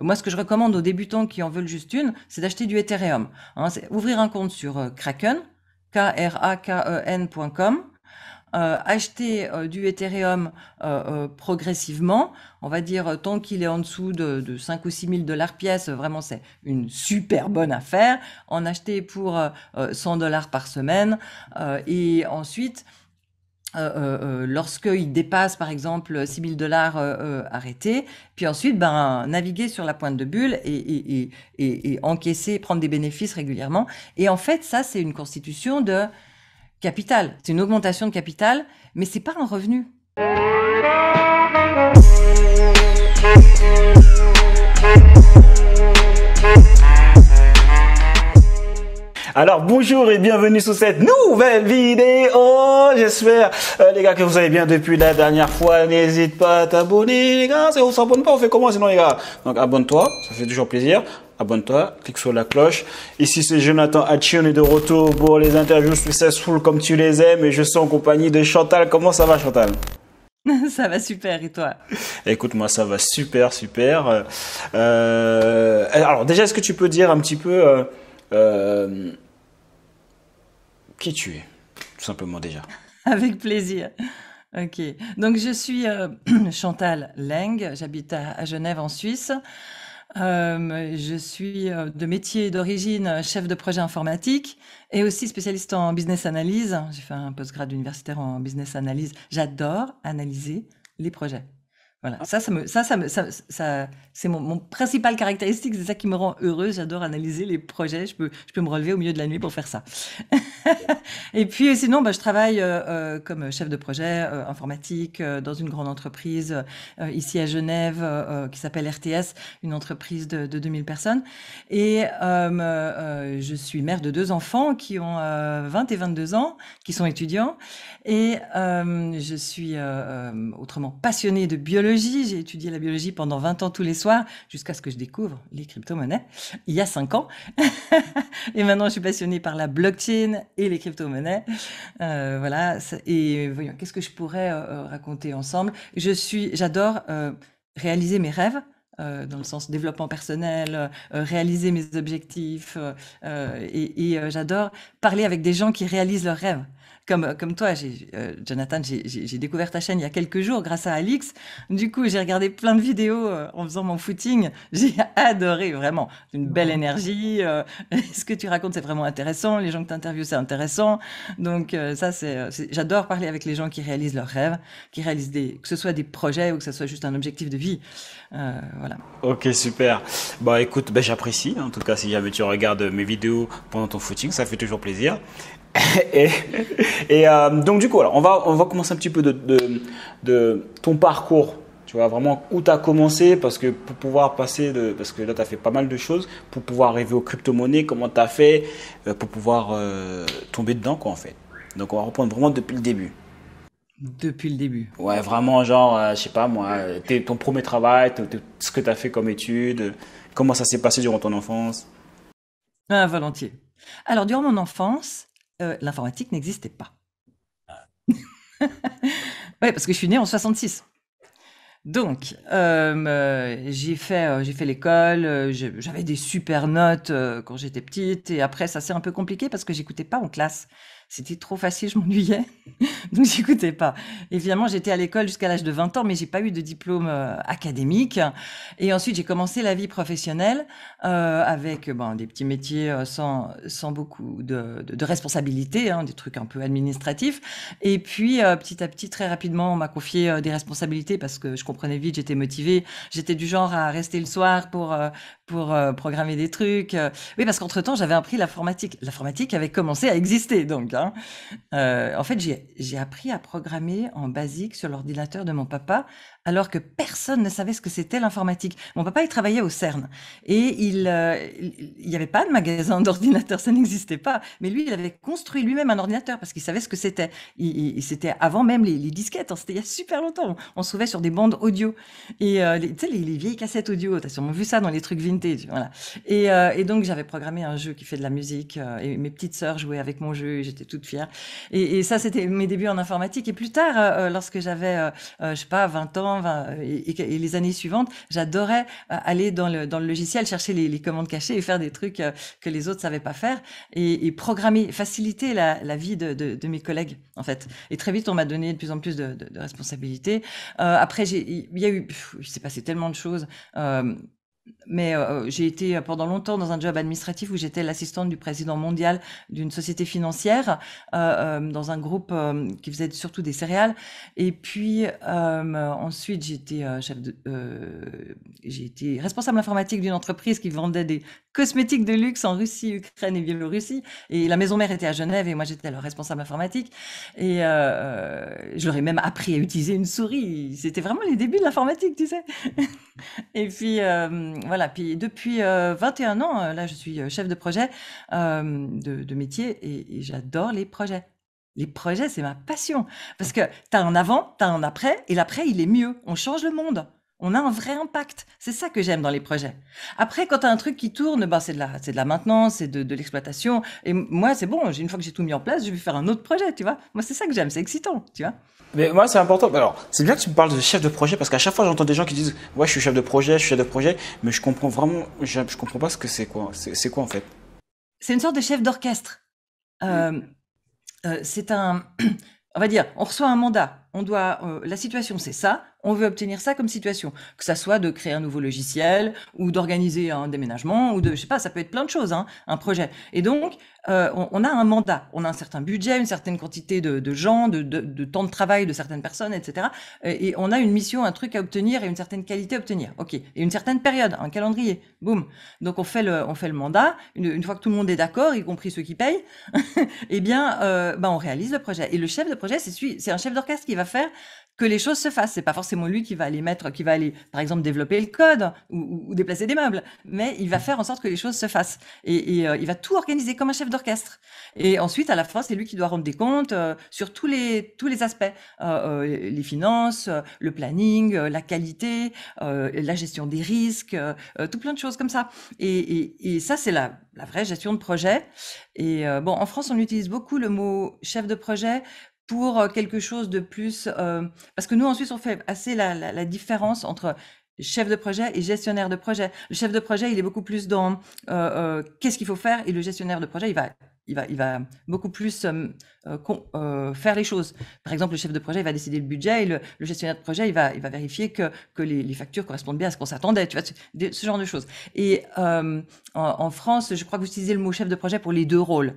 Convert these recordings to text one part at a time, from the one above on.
Moi, ce que je recommande aux débutants qui en veulent juste une, c'est d'acheter du Ethereum. Hein. ouvrir un compte sur euh, Kraken, K-R-A-K-E-N.com, euh, acheter euh, du Ethereum progressivement, on va dire tant qu'il est en dessous de, de 5 ou 6 000 dollars pièce, vraiment c'est une super bonne affaire, en acheter pour 100 dollars par semaine et ensuite euh, euh, euh, lorsqu'il dépasse par exemple 6 000 dollars arrêtés, puis ensuite ben, naviguer sur la pointe de bulle et, et, et, et encaisser, prendre des bénéfices régulièrement. Et en fait, ça, c'est une constitution de capital. C'est une augmentation de capital, mais c'est pas un revenu. Alors bonjour et bienvenue sur cette nouvelle vidéo. J'espère euh, les gars que vous allez bien depuis la dernière fois. N'hésite pas à t'abonner les gars. on s'abonne pas, on fait comment sinon les gars Donc abonne-toi, ça fait toujours plaisir. Abonne-toi, clique sur la cloche. Ici c'est Jonathan Hachi, et de retour pour les interviews successful comme tu les aimes et je suis en compagnie de Chantal. Comment ça va Chantal ça va super, et toi Écoute, moi ça va super, super. Euh, euh, alors déjà, est-ce que tu peux dire un petit peu... Euh, qui tu es, tout simplement déjà. Avec plaisir. Ok. Donc je suis euh, Chantal Leng, j'habite à, Genève en Suisse. Euh, je suis de métier d'origine chef de projet informatique et aussi spécialiste en business analyse. J'ai fait un postgrad universitaire en business analyse. J'adore analyser les projets. Voilà, ah. ça, ça me, ça, ça, ça, c'est mon, mon principal caractéristique, c'est ça qui me rend heureuse. J'adore analyser les projets. Je peux, je peux me relever au milieu de la nuit pour faire ça. et puis, euh, sinon, bah, je travaille euh, euh, comme chef de projet informatique dans une grande entreprise ici à Genève qui s'appelle RTS, une entreprise de, de 2000 personnes. Et je suis mère de deux enfants qui ont 20 et 22 ans, qui sont étudiants. Et je suis autrement passionnée de biologie j'ai étudié la biologie pendant 20 ans tous les soirs, jusqu'à ce que je découvre les crypto-monnaies, il y a 5 ans. et maintenant, je suis passionnée par la blockchain et les crypto-monnaies. Euh, voilà, et voyons, qu'est-ce que je pourrais euh, euh, raconter ensemble Je suis, j'adore réaliser mes rêves. dans le sens développement personnel, réaliser mes objectifs. et j'adore parler avec des gens qui réalisent leurs rêves comme, toi, euh, Jonathan, j'ai découvert ta chaîne il y a quelques jours grâce à Alix. Du coup, j'ai regardé plein de vidéos euh, en faisant mon footing. J'ai adoré, vraiment, une belle énergie. Euh, ce que tu racontes, c'est vraiment intéressant. Les gens que tu interviews, c'est intéressant. Donc, ça, c'est j'adore parler avec les gens qui réalisent leurs rêves, qui réalisent des, que ce soit des projets ou que ce soit juste un objectif de vie. voilà. Ok, super. Bah écoute, bah, j'apprécie. En tout cas, si jamais tu regardes mes vidéos pendant ton footing, ça fait toujours plaisir. et, euh, donc du coup, alors, on, va, on va commencer un petit peu de, de, ton parcours. Tu vois, vraiment où tu as commencé, parce que pour pouvoir passer, de, parce que là, tu as fait pas mal de choses, pour pouvoir arriver aux crypto-monnaies, comment tu as fait euh, pour pouvoir euh, tomber dedans, quoi, en fait. Donc, on va reprendre vraiment depuis le début. Depuis le début Ouais, vraiment, genre, je sais pas moi, ton premier travail, ce que tu as fait comme étude, comment ça s'est passé durant ton enfance Ah, volontiers. Alors, durant mon enfance, euh, l'informatique n'existait pas. oui, parce que je suis née en 66. Donc, euh, euh, j'ai fait, l'école, j'avais des super notes quand j'étais petite, et après, ça s'est un peu compliqué parce que j'écoutais pas en classe. C'était trop facile, je m'ennuyais. Donc, j'écoutais pas. Évidemment, j'étais à l'école jusqu'à l'âge de 20 ans, mais j'ai pas eu de diplôme euh, académique. Et ensuite, j'ai commencé la vie professionnelle euh, avec bon, des petits métiers euh, sans, sans beaucoup de, de, responsabilités, hein, des trucs un peu administratifs. Et puis, petit à petit, très rapidement, on m'a confié des responsabilités parce que je comprenais vite, j'étais motivée. J'étais du genre à rester le soir pour, pour programmer des trucs. Oui, parce qu'entre-temps, j'avais appris l'informatique. L'informatique avait commencé à exister, donc. Hein. Euh, en fait, j'ai appris à programmer en basique sur l'ordinateur de mon papa, alors que personne ne savait ce que c'était l'informatique. Mon papa, il travaillait au CERN et il n'y euh, avait pas de magasin d'ordinateurs, ça n'existait pas. Mais lui, il avait construit lui-même un ordinateur parce qu'il savait ce que c'était. Il, c'était avant même les, disquettes, hein. c'était il y a super longtemps. On, se trouvait sur des bandes audio et euh, tu sais les, vieilles cassettes audio. as sûrement vu ça dans les trucs vintage, voilà. Et, donc j'avais programmé un jeu qui fait de la musique et mes petites sœurs jouaient avec mon jeu. J'étais toute fière. Et, ça, c'était mes débuts en informatique. Et plus tard, euh, euh, lorsque j'avais, euh, je sais pas, 20 ans et, les années suivantes, j'adorais aller dans le, logiciel, chercher les, commandes cachées et faire des trucs que les autres savaient pas faire et, programmer, faciliter la, vie de, mes collègues, en fait. Et très vite, on m'a donné de plus en plus de, responsabilités. après, il y a eu, il s'est passé tellement de choses mais euh, euh, j'ai été euh, pendant longtemps dans un job administratif où j'étais l'assistante du président mondial d'une société financière dans un groupe qui faisait surtout des céréales. Et puis ensuite, j'étais chef j'ai été responsable informatique d'une entreprise qui vendait des cosmétiques de luxe en Russie, Ukraine et Biélorussie. Et la maison mère était à Genève et moi j'étais leur responsable informatique. Et je leur ai même appris à utiliser une souris. C'était vraiment les débuts de l'informatique, tu sais. et puis voilà, puis depuis 21 euh, ans, euh, là, je suis euh, chef de projet de, métier et, et j'adore les projets. Les projets, c'est ma passion. Parce que tu as un avant, tu as un après, et l'après, il est mieux. On change le monde on a un vrai impact. C'est ça que j'aime dans les projets. Après, quand tu as un truc qui tourne, ben, c'est de, la, de la maintenance, c'est de, l'exploitation. Et moi, c'est bon, une fois que j'ai tout mis en place, je vais faire un autre projet, tu vois. Moi, c'est ça que j'aime, c'est excitant, tu vois. Mais moi, c'est important. Alors, c'est bien que tu me parles de chef de projet parce qu'à chaque fois, j'entends des gens qui disent Ouais, je suis chef de projet, je suis chef de projet, mais je comprends vraiment, je, comprends pas ce que c'est quoi. C'est, quoi en fait C'est une sorte de chef d'orchestre. Euh, euh, c'est un. on va dire, on reçoit un mandat. On doit. Euh, la situation, c'est ça on veut obtenir ça comme situation. Que ça soit de créer un nouveau logiciel ou d'organiser un déménagement ou de, je sais pas, ça peut être plein de choses, hein, un projet. Et donc, euh, on, a un mandat, on a un certain budget, une certaine quantité de, gens, de, temps de travail de certaines personnes, etc. Et, on a une mission, un truc à obtenir et une certaine qualité à obtenir. Ok. Et une certaine période, un calendrier. Boum. Donc on fait le, on fait le mandat. Une, fois que tout le monde est d'accord, y compris ceux qui payent, eh bien, euh, bah, on réalise le projet. Et le chef de projet, c'est c'est un chef d'orchestre qui va faire que les choses se fassent. C'est pas forcément lui qui va aller mettre, qui va aller, par exemple, développer le code ou, déplacer des meubles, mais il va mm. faire en sorte que les choses se fassent. Et, euh, il va tout organiser comme un chef d'orchestre. Et ensuite, à la fin, c'est lui qui doit rendre des comptes euh, sur tous les tous les aspects, euh, les finances, le planning, la qualité, la gestion des risques, tout plein de choses comme ça. Et, ça, c'est la, la vraie gestion de projet. Et bon, en France, on utilise beaucoup le mot chef de projet pour euh, quelque chose de plus. Euh, parce que nous, en Suisse, on fait assez la, différence entre chef de projet et gestionnaire de projet. Le chef de projet, il est beaucoup plus dans euh, qu'est-ce qu'il faut faire et le gestionnaire de projet, il va, il va, il va beaucoup plus faire les choses. Par exemple, le chef de projet, il va décider le budget et le, gestionnaire de projet, il va, il va vérifier que, que les, factures correspondent bien à ce qu'on s'attendait, tu vois, ce, genre de choses. Et en, en, France, je crois que vous utilisez le mot chef de projet pour les deux rôles.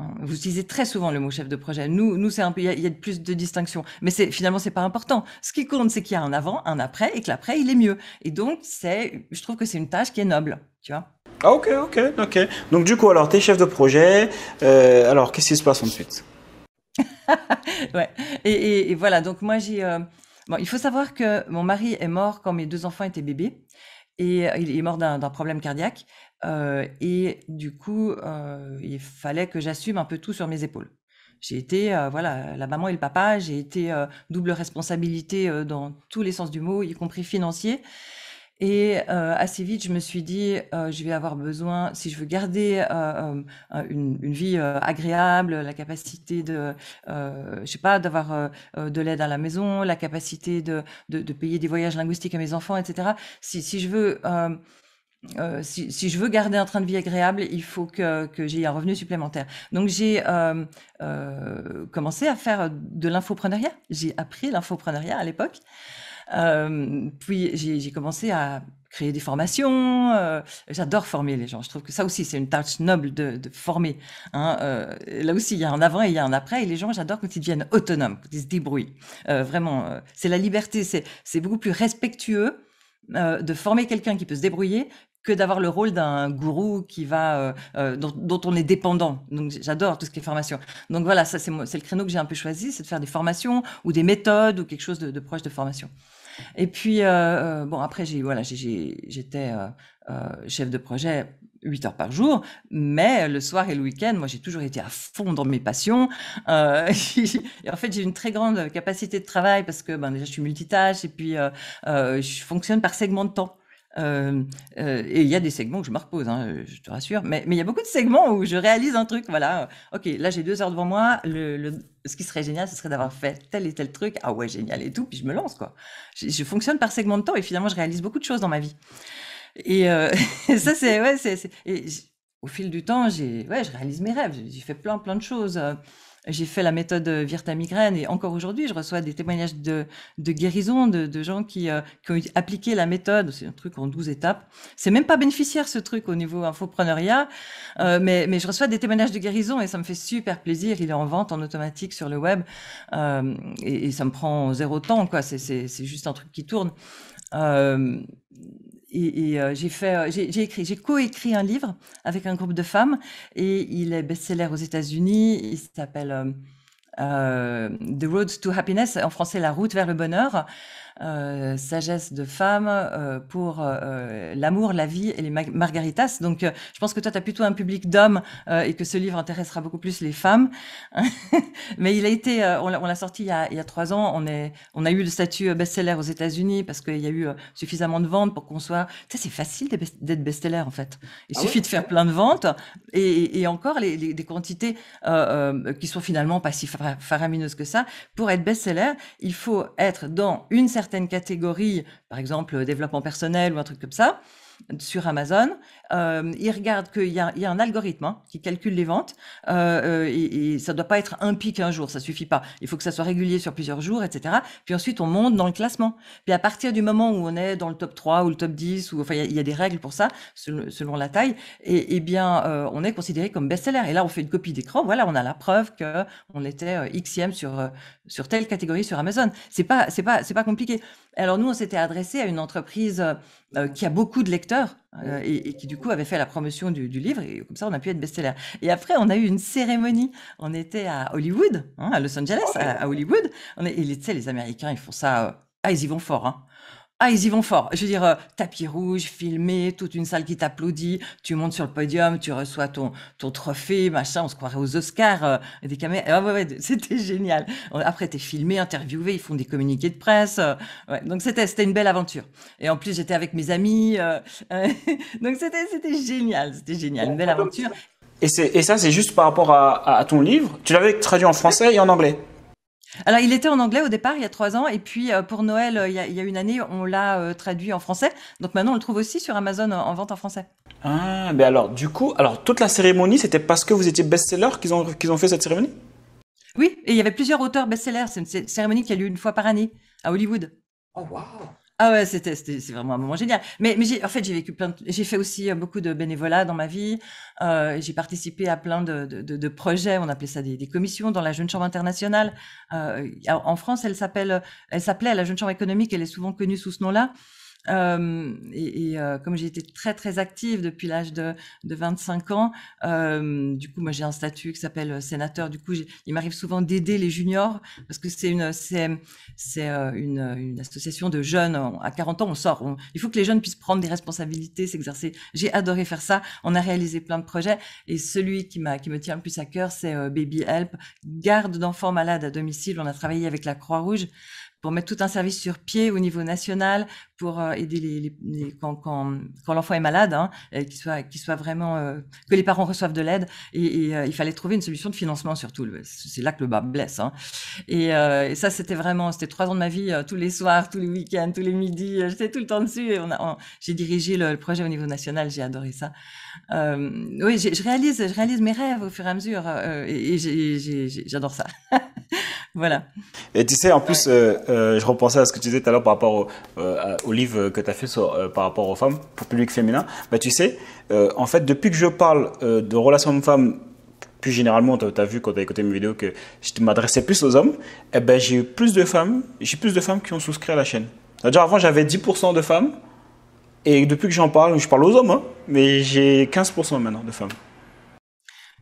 Euh, vous utilisez très souvent le mot chef de projet. Nous, nous c'est un peu, il y, a plus de distinctions. mais c'est finalement c'est pas important. Ce qui compte, c'est qu'il y a un avant, un après, et que l'après il est mieux. Et donc c'est, je trouve que c'est une tâche qui est noble, tu vois. Ah ok, ok, ok. Donc du coup, alors t'es chef de projet. Euh, alors qu'est-ce qui se passe ensuite Ouais. Et, voilà. Donc moi j'ai, euh, bon, il faut savoir que mon mari est mort quand mes deux enfants étaient bébés et il est mort d'un problème cardiaque. Euh, et du coup, euh, il fallait que j'assume un peu tout sur mes épaules. J'ai été, euh, voilà, la maman et le papa, j'ai été double responsabilité dans tous les sens du mot, y compris financier. Et assez vite, je me suis dit, je vais avoir besoin, si je veux garder une, vie agréable, la capacité de, je sais pas, d'avoir de l'aide à la maison, la capacité de, de, payer des voyages linguistiques à mes enfants, etc. Si, si je veux euh, si, je veux garder un train de vie agréable, il faut que, j'aie j'ai un revenu supplémentaire. Donc j'ai euh, euh, commencé à faire de l'infopreneuriat. J'ai appris l'infopreneuriat à l'époque. puis j'ai commencé à créer des formations. J'adore former les gens. Je trouve que ça aussi, c'est une tâche noble de, former. Hein. là aussi, il y a un avant et il y a un après. Et les gens, j'adore quand ils deviennent autonomes, quand ils se débrouillent. vraiment, c'est la liberté. C'est beaucoup plus respectueux de former quelqu'un qui peut se débrouiller que d'avoir le rôle d'un gourou qui va, euh, euh dont, on est dépendant. Donc j'adore tout ce qui est formation. Donc voilà, ça c'est le créneau que j'ai un peu choisi, c'est de faire des formations ou des méthodes ou quelque chose de, proche de formation. Et puis euh, euh bon après j'ai voilà j'étais euh, euh, chef de projet 8 heures par jour, mais le soir et le week-end, moi j'ai toujours été à fond dans mes passions. Euh, et en fait, j'ai une très grande capacité de travail parce que ben, déjà je suis multitâche et puis euh, je fonctionne par segment de temps. Euh, et il y a des segments où je me repose, hein, euh, je te rassure, mais, il y a beaucoup de segments où je réalise un truc, voilà, ok, là j'ai deux heures devant moi, ce qui serait génial, ce serait d'avoir fait tel et tel truc, ah ouais, génial et tout, puis je me lance, quoi. Je, fonctionne par segment de temps et finalement je réalise beaucoup de choses dans ma vie. Et, euh, ça, c'est, ouais, au fil du temps, ouais, je réalise mes rêves, j'ai fait plein, plein de choses j'ai fait la méthode euh, Virta Migraine et encore aujourd'hui, je reçois des témoignages de, de guérison de, de gens qui, euh, qui, ont appliqué la méthode. C'est un truc en 12 étapes. C'est même pas bénéficiaire ce truc au niveau infopreneuriat, euh, mais, mais, je reçois des témoignages de guérison et ça me fait super plaisir. Il est en vente en automatique sur le web euh, et, ça me prend zéro temps, quoi. C'est juste un truc qui tourne et, euh, j'ai fait, euh, j'ai écrit, coécrit un livre avec un groupe de femmes et il est best-seller aux États-Unis. Il s'appelle euh, The Road to Happiness, en français La route vers le bonheur. Euh, sagesse de femme, euh, pour euh, l'amour, la vie et les margaritas. Donc, je pense que toi, tu as plutôt un public d'hommes et que ce livre intéressera beaucoup plus les femmes. Mais il a été, on l'a sorti il y, a, trois ans. On, est, on a eu le statut best-seller aux États-Unis parce qu'il y a eu suffisamment de ventes pour qu'on soit. Tu c'est facile d'être best-seller en fait. Il ah suffit de faire plein de ventes et, encore les, des quantités qui sont finalement pas si faramineuses que ça. Pour être best-seller, il faut être dans une certaine certaines catégories, par exemple euh, développement personnel ou un truc comme ça, sur Amazon, euh, ils regardent qu'il y, a, un algorithme hein, qui calcule les ventes euh, euh, et, ça ne doit pas être un pic un jour, ça suffit pas. Il faut que ça soit régulier sur plusieurs jours, etc. Puis ensuite, on monte dans le classement. Puis à partir du moment où on est dans le top 3 ou le top 10, ou il y, a des règles pour ça, selon, la taille, et, bien, on est considéré comme best-seller. Et là, on fait une copie d'écran, voilà, on a la preuve qu'on était XM sur, sur telle catégorie sur Amazon. C'est pas, pas, pas compliqué. Alors nous, on s'était adressé à une entreprise euh, qui a beaucoup de lecteurs euh, et, qui du coup avait fait la promotion du, livre et comme ça on a pu être best-seller. Et après on a eu une cérémonie, on était à Hollywood, hein, à Los Angeles, à, Hollywood. On est, et tu sais les Américains ils font ça, euh, ah, ils y vont fort. Hein. Ah, ils y vont fort. Je veux dire, euh, tapis rouge, filmé, toute une salle qui t'applaudit, tu montes sur le podium, tu reçois ton, ton trophée, machin, on se croirait aux Oscars, euh, des caméras. Ah, c'était génial. Après, t'es filmé, interviewé, ils font des communiqués de presse. Euh, donc, c'était, une belle aventure. Et en plus, j'étais avec mes amis. donc, c'était, c'était génial, c'était génial, une belle aventure. Et, et ça, c'est juste par rapport à ton livre. Tu l'avais traduit en français et en anglais alors, il était en anglais au départ, il y a trois ans. Et puis, euh, pour Noël, euh, il y a, une année, on l'a euh, traduit en français. Donc maintenant, on le trouve aussi sur Amazon en, vente en français. Ah, mais ben alors, du coup, alors toute la cérémonie, c'était parce que vous étiez best-seller qu'ils ont, qu'ils ont fait cette cérémonie Oui, et il y avait plusieurs auteurs best-sellers. C'est une cérémonie qui a lieu une fois par année à Hollywood. Oh, waouh ah ouais, c'était c'est vraiment un moment génial. Mais, en fait j'ai vécu plein, j'ai fait aussi euh, beaucoup de bénévolat dans ma vie. Euh, j'ai participé à plein de, projets. On appelait ça des, commissions dans la Jeune Chambre internationale. Euh, en France, elle s'appelle, elle s'appelait la Jeune Chambre économique. Elle est souvent connue sous ce nom-là et, comme j'ai été très très active depuis l'âge de, 25 ans, du coup moi j'ai un statut qui s'appelle sénateur. Du coup il m'arrive souvent d'aider les juniors parce que c'est une c'est une, une, association de jeunes. À 40 ans on sort. il faut que les jeunes puissent prendre des responsabilités, s'exercer. J'ai adoré faire ça. On a réalisé plein de projets et celui qui m'a qui me tient le plus à cœur c'est Baby Help, garde d'enfants malades à domicile. On a travaillé avec la Croix Rouge pour mettre tout un service sur pied au niveau national pour euh, aider les, quand, quand, quand l'enfant est malade, hein, qu'il soit, soit vraiment euh, que les parents reçoivent de l'aide. Et, euh, il fallait trouver une solution de financement surtout. C'est là que le bas blesse. Hein. Et, ça, c'était vraiment, c'était trois ans de ma vie, tous les soirs, tous les week-ends, tous les midis. J'étais tout le temps dessus. Et on, j'ai dirigé le, projet au niveau national. J'ai adoré ça. Euh, oui, je réalise, je réalise mes rêves au fur et à mesure euh, et, j'adore ça. voilà. Et tu sais, en plus, euh, je repensais à ce que tu disais tout à l'heure par rapport au, au livre que tu as fait sur, par rapport aux femmes, pour public féminin. Bah, tu sais, en fait, depuis que je parle de relations hommes-femmes plus généralement, tu as vu quand tu as écouté mes vidéos que je m'adressais plus aux hommes, eh ben, j'ai eu plus de femmes, j'ai plus de femmes qui ont souscrit à la chaîne. C'est-à-dire, avant, j'avais 10% de femmes, et depuis que j'en parle, je parle aux hommes, hein, mais j'ai 15% maintenant de femmes.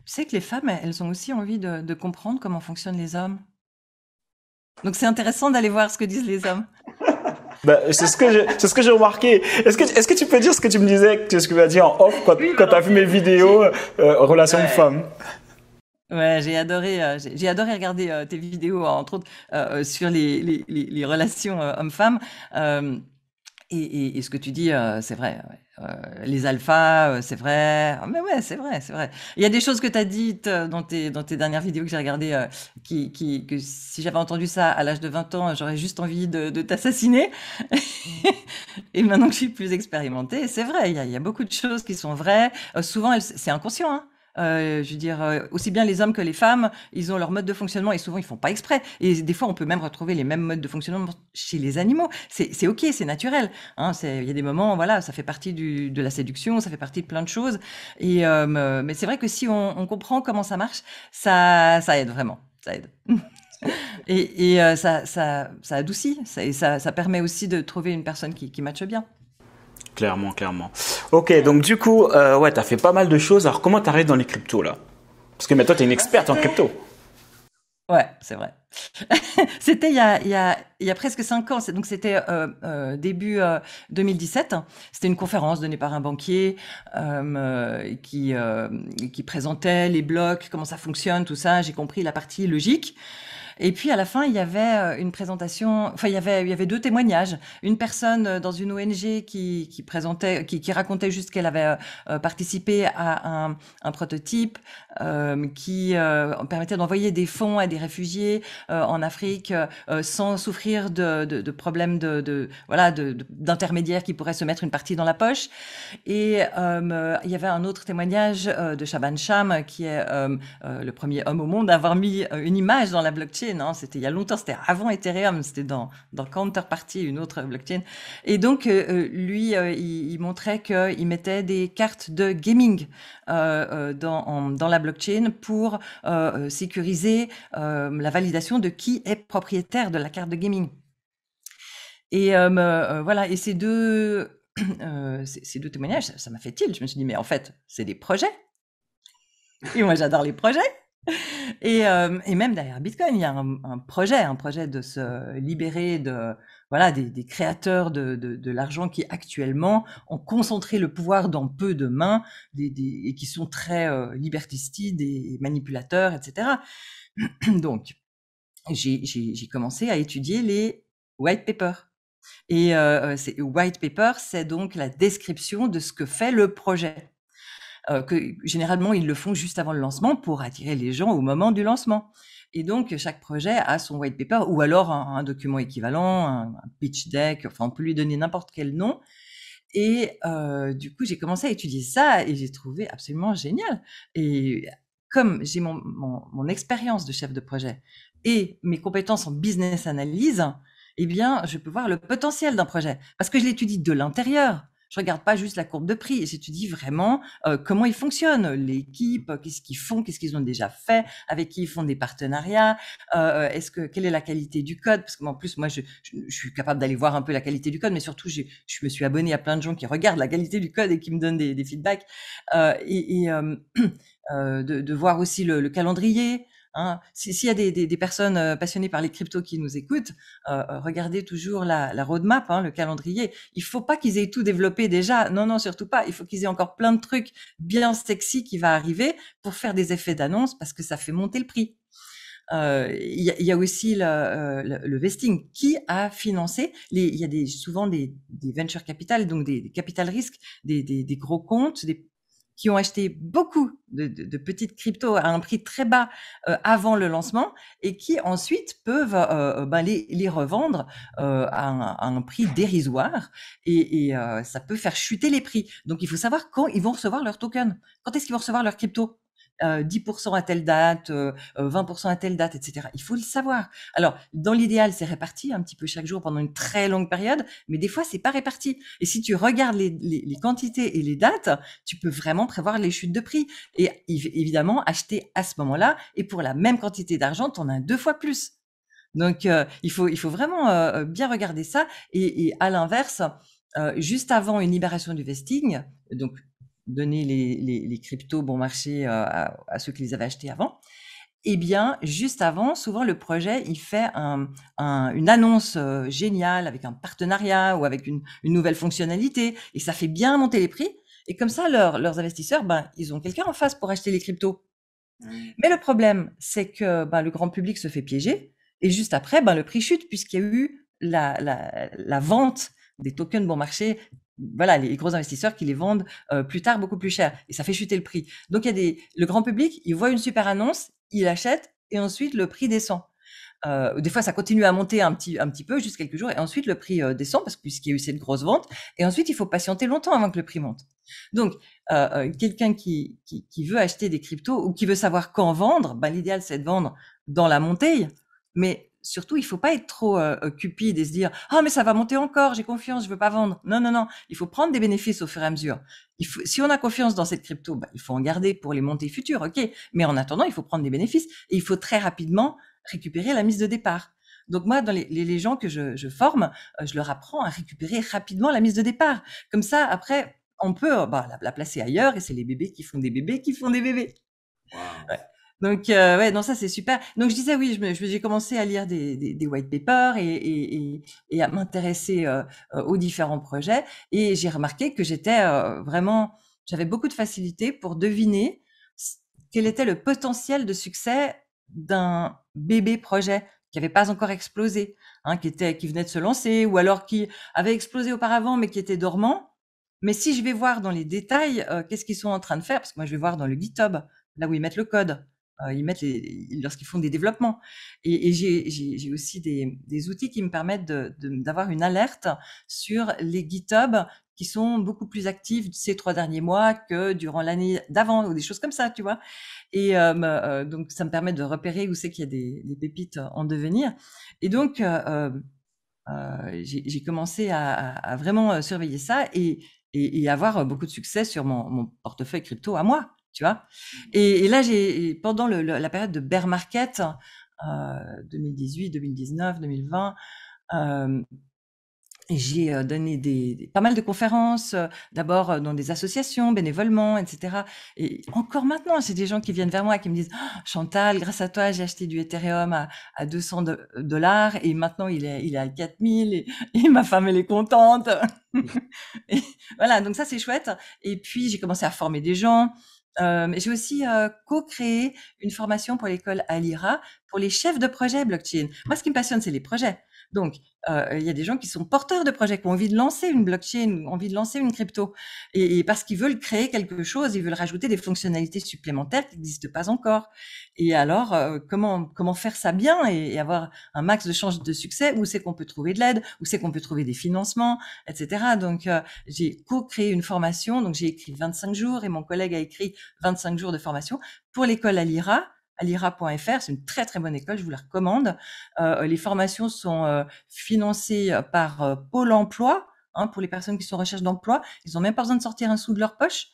Tu sais que les femmes, elles ont aussi envie de, comprendre comment fonctionnent les hommes. Donc c'est intéressant d'aller voir ce que disent les hommes. Bah, c'est ce que ce que j'ai remarqué. Est-ce que est-ce que tu peux dire ce que tu me disais, ce que tu m'as dit en off quand, tu as vu mes vidéos euh, relations femmes Ouais, j'ai adoré, euh, j'ai adoré regarder euh, tes vidéos, entre autres, sur les, les relations hommes-femmes. Et, et, ce que tu dis, euh, c'est vrai. Euh, les alphas, euh, c'est vrai. Ah, mais ouais, c'est vrai, c'est vrai. Il y a des choses que tu as dites dans tes, dans tes dernières vidéos que j'ai regardées, qui, qui, que si j'avais entendu ça à l'âge de 20 ans, j'aurais juste envie de, t'assassiner. Mm. Et maintenant que je suis plus expérimentée, c'est vrai, il y, a- beaucoup de choses qui sont vraies. souvent, c'est inconscient. hein. Euh, je veux dire, euh, aussi bien les hommes que les femmes, ils ont leur mode de fonctionnement et souvent ils ne font pas exprès. Et des fois, on peut même retrouver les mêmes modes de fonctionnement chez les animaux. C'est ok, c'est naturel. Hein, il y a des moments, voilà, ça fait partie de la séduction, ça fait partie de plein de choses. Et euh, mais c'est vrai que si on, comprend comment ça marche, ça, aide vraiment, ça aide. et, ça, adoucit, ça, et ça, permet aussi de trouver une personne qui, qui matche bien. Clairement, clairement. Ok, donc du coup, euh, ouais, t'as fait pas mal de choses. Alors comment t'arrives dans les cryptos là Parce que mais toi, es une experte en crypto. Ouais, c'est vrai. c'était il, il, y, a, presque cinq ans, donc c'était euh, euh, début 2017. Euh, c'était une conférence donnée par un banquier qui, qui présentait les blocs, comment ça fonctionne, tout ça. J'ai compris la partie logique. Et puis à la fin, il y avait euh, une présentation, enfin il y avait, il y avait deux témoignages. Une personne euh, dans une ONG qui, présentait, qui, racontait juste qu'elle avait euh, participé à un, prototype qui permettait d'envoyer des fonds à des réfugiés en Afrique sans souffrir de, de problèmes de, voilà d'intermédiaires qui pourraient se mettre une partie dans la poche. Et il y avait un autre témoignage de Shaban cham qui est le premier homme au monde à avoir mis une image dans la blockchain Hein, c'était il y a longtemps, c'était avant Ethereum, c'était dans, dans Counterparty, une autre blockchain. Et donc, euh, euh, lui, euh, il, montrait qu'il mettait des cartes de gaming dans, la blockchain pour sécuriser la validation de qui est propriétaire de la carte de gaming. Et voilà, et ces deux... ces deux témoignages, ça m'a fait tilt. Je me suis dit, mais en fait, c'est des projets. Et moi, j'adore les projets. Euh, et, même derrière Bitcoin, il y a un, projet, un projet de se libérer de voilà des, créateurs de, l'argent qui actuellement ont concentré le pouvoir dans peu de mains et qui sont très euh, libertistes, des manipulateurs, etc. Donc, j'ai commencé à étudier les white papers. Et euh, white paper, c'est donc la description de ce que fait le projet. Euh, que généralement ils le font juste avant le lancement pour attirer les gens au moment du lancement. Et donc chaque projet a son white paper ou alors un, document équivalent, un, pitch deck, enfin on peut lui donner n'importe quel nom. Et euh, du coup j'ai commencé à étudier ça et j'ai trouvé absolument génial. Et comme j'ai mon, mon expérience de chef de projet et mes compétences en business analyse, eh bien, je peux voir le potentiel d'un projet parce que je l'étudie de l'intérieur. Je regarde pas juste la courbe de prix. Et tu dis vraiment euh, comment ils fonctionnent, l'équipe, euh, qu'est-ce qu'ils font, qu'est-ce qu'ils ont déjà fait, avec qui ils font des partenariats, euh, est-ce que quelle est la qualité du code Parce que en plus, moi, je, je, suis capable d'aller voir un peu la qualité du code, mais surtout, je me suis abonné à plein de gens qui regardent la qualité du code et qui me donnent des, des feedbacks. et, et de, de, voir aussi le, le calendrier. Hein. Si S'il y a des, personnes euh, passionnées par les cryptos qui nous écoutent, euh, euh, regardez toujours la, la roadmap, hein, le calendrier. Il faut pas qu'ils aient tout développé déjà. Non, non, surtout pas. Il faut qu'ils aient encore plein de trucs bien sexy qui va arriver pour faire des effets d'annonce parce que ça fait monter le prix. Il y, a aussi le, vesting. Qui a financé Il y a des, souvent des, des venture capital, donc des, capital risques, des, des, gros comptes, des qui ont acheté beaucoup de, petites cryptos à un prix très bas euh, avant le lancement et qui ensuite peuvent euh, euh, ben, les, revendre à, un, prix dérisoire et, et ça peut faire chuter les prix. Donc il faut savoir quand ils vont recevoir leur token, quand est-ce qu'ils vont recevoir leur crypto. 10% euh, à telle date, 20% euh, euh, à telle date, etc. Il faut le savoir. Alors, dans l'idéal, c'est réparti un petit peu chaque jour pendant une très longue période, mais des fois, c'est pas réparti. Et si tu regardes les, quantités et les dates, tu peux vraiment prévoir les chutes de prix. Et évidemment, acheter à ce moment-là, et pour la même quantité d'argent, tu en as deux fois plus. Donc, il, faut, il faut vraiment bien regarder ça. Et, à l'inverse, juste avant une libération du vesting, donc donner les, les, cryptos bon marché euh, à, ceux qui les avaient achetés avant, eh bien, juste avant, souvent le projet, il fait une annonce euh, géniale avec un partenariat ou avec une, nouvelle fonctionnalité, et ça fait bien monter les prix. Et comme ça, leurs investisseurs, ben, ils ont quelqu'un en face pour acheter les cryptos. Mmh. Mais le problème, c'est que ben, le grand public se fait piéger, et juste après, ben, le prix chute puisqu'il y a eu la vente des tokens bon marché voilà, les gros investisseurs qui les vendent euh, plus tard beaucoup plus cher. Et ça fait chuter le prix. Donc, il y a des, le grand public, il voit une super annonce, il achète et ensuite le prix descend. Euh, des fois, ça continue à monter un petit, un petit peu, juste quelques jours, et ensuite le prix euh, descend parce puisqu'il y a eu cette grosse vente, et ensuite il faut patienter longtemps avant que le prix monte. Donc, quelqu'un qui, veut acheter des cryptos ou qui veut savoir quand vendre, ben, l'idéal c'est de vendre dans la montée, mais surtout, il faut pas être trop euh, euh, cupide et se dire ah mais ça va monter encore, j'ai confiance, je veux pas vendre. Non non non, il faut prendre des bénéfices au fur et à mesure. si on a confiance dans cette crypto, bah, il faut en garder pour les montées futures, ok. Mais en attendant, il faut prendre des bénéfices et il faut très rapidement récupérer la mise de départ. Donc moi, dans les, les gens que je, forme, euh, je leur apprends à récupérer rapidement la mise de départ. Comme ça, après, on peut bah, la, placer ailleurs et c'est les bébés qui font des bébés qui font des bébés. Donc, euh, ouais, non, ça, c'est super. Donc, je disais, oui, j'ai commencé à lire des, des, white papers et, et, et à m'intéresser euh, euh, aux différents projets. Et j'ai remarqué que j'étais euh, vraiment, j'avais beaucoup de facilité pour deviner quel était le potentiel de succès d'un bébé projet qui n'avait pas encore explosé, hein, qui, était, qui venait de se lancer, ou alors qui avait explosé auparavant, mais qui était dormant. Mais si je vais voir dans les détails, qu'est-ce qu'ils sont en train de faire, parce que moi, je vais voir dans le GitHub, là où ils mettent le code. Euh, ils mettent lorsqu'ils font des développements. Et, j'ai aussi des, outils qui me permettent d'avoir une alerte sur les GitHub qui sont beaucoup plus actifs ces trois derniers mois que durant l'année d'avant ou des choses comme ça, tu vois. Et euh, euh, donc ça me permet de repérer où c'est qu'il y a des, pépites en devenir. Et donc j'ai commencé à, vraiment surveiller ça et, avoir beaucoup de succès sur mon portefeuille crypto à moi tu vois. Mmh. Et, là, j'ai pendant la période de bear market 2018, 2019, 2020, j'ai donné des, pas mal de conférences, euh, d'abord euh, dans des associations, bénévolement, etc. Et encore maintenant, c'est des gens qui viennent vers moi qui me disent «Oh, Chantal, grâce à toi, j'ai acheté du Ethereum à, à 200 dollars et maintenant il est, il à 4000 et, ma femme, elle est contente. Mmh. voilà, donc ça, c'est chouette. Et puis, j'ai commencé à former des gens. Euh, j'ai aussi co-créé une formation pour l'école Alira pour les chefs de projet blockchain. Moi, ce qui me passionne, c'est les projets. Donc, euh, il y a des gens qui sont porteurs de projets, qui ont envie de lancer une blockchain, envie de lancer une crypto, et, parce qu'ils veulent créer quelque chose, ils veulent rajouter des fonctionnalités supplémentaires qui n'existent pas encore. Et alors, euh, comment faire ça bien et, avoir un max de chances de succès Où c'est qu'on peut trouver de l'aide Où c'est qu'on peut trouver des financements, etc. Donc, euh, j'ai co-créé une formation. Donc, j'ai écrit 25 jours et mon collègue a écrit 25 jours de formation pour l'école à l'IRA alira.fr. C'est une très très bonne école, je vous la recommande. Euh, les formations sont euh, financées euh, par Pôle Emploi. Hein, pour les personnes qui sont en recherche d'emploi, ils ont même pas besoin de sortir un sou de leur poche.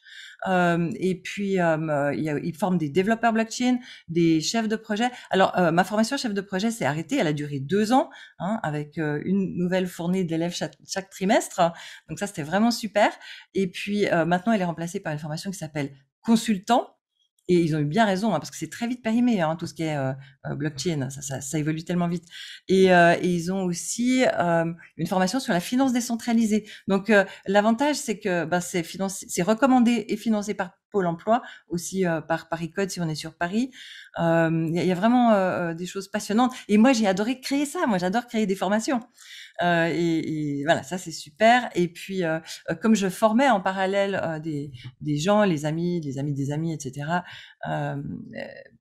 et puis, ils forment des développeurs blockchain, des chefs de projet. Alors, ma formation chef de projet s'est arrêtée. Elle a duré deux ans, hein, avec une nouvelle fournée d'élèves chaque, trimestre. Donc ça, c'était vraiment super. Et puis, maintenant, elle est remplacée par une formation qui s'appelle consultant et ils ont eu bien raison, hein, parce que c'est très vite périmé, hein, tout ce qui est euh, euh, blockchain, ça, évolue tellement vite. Et, euh, ils ont aussi une formation sur la finance décentralisée. Donc l'avantage, c'est que ben, c'est recommandé et financé par Pôle emploi, aussi euh, par Paris Code si on est sur Paris. Il euh, y, a vraiment euh, des choses passionnantes. Et moi, j'ai adoré créer ça. Moi, j'adore créer des formations. et, voilà, ça c'est super. Et puis, comme je formais en parallèle des, gens, les amis, les amis des amis, etc.,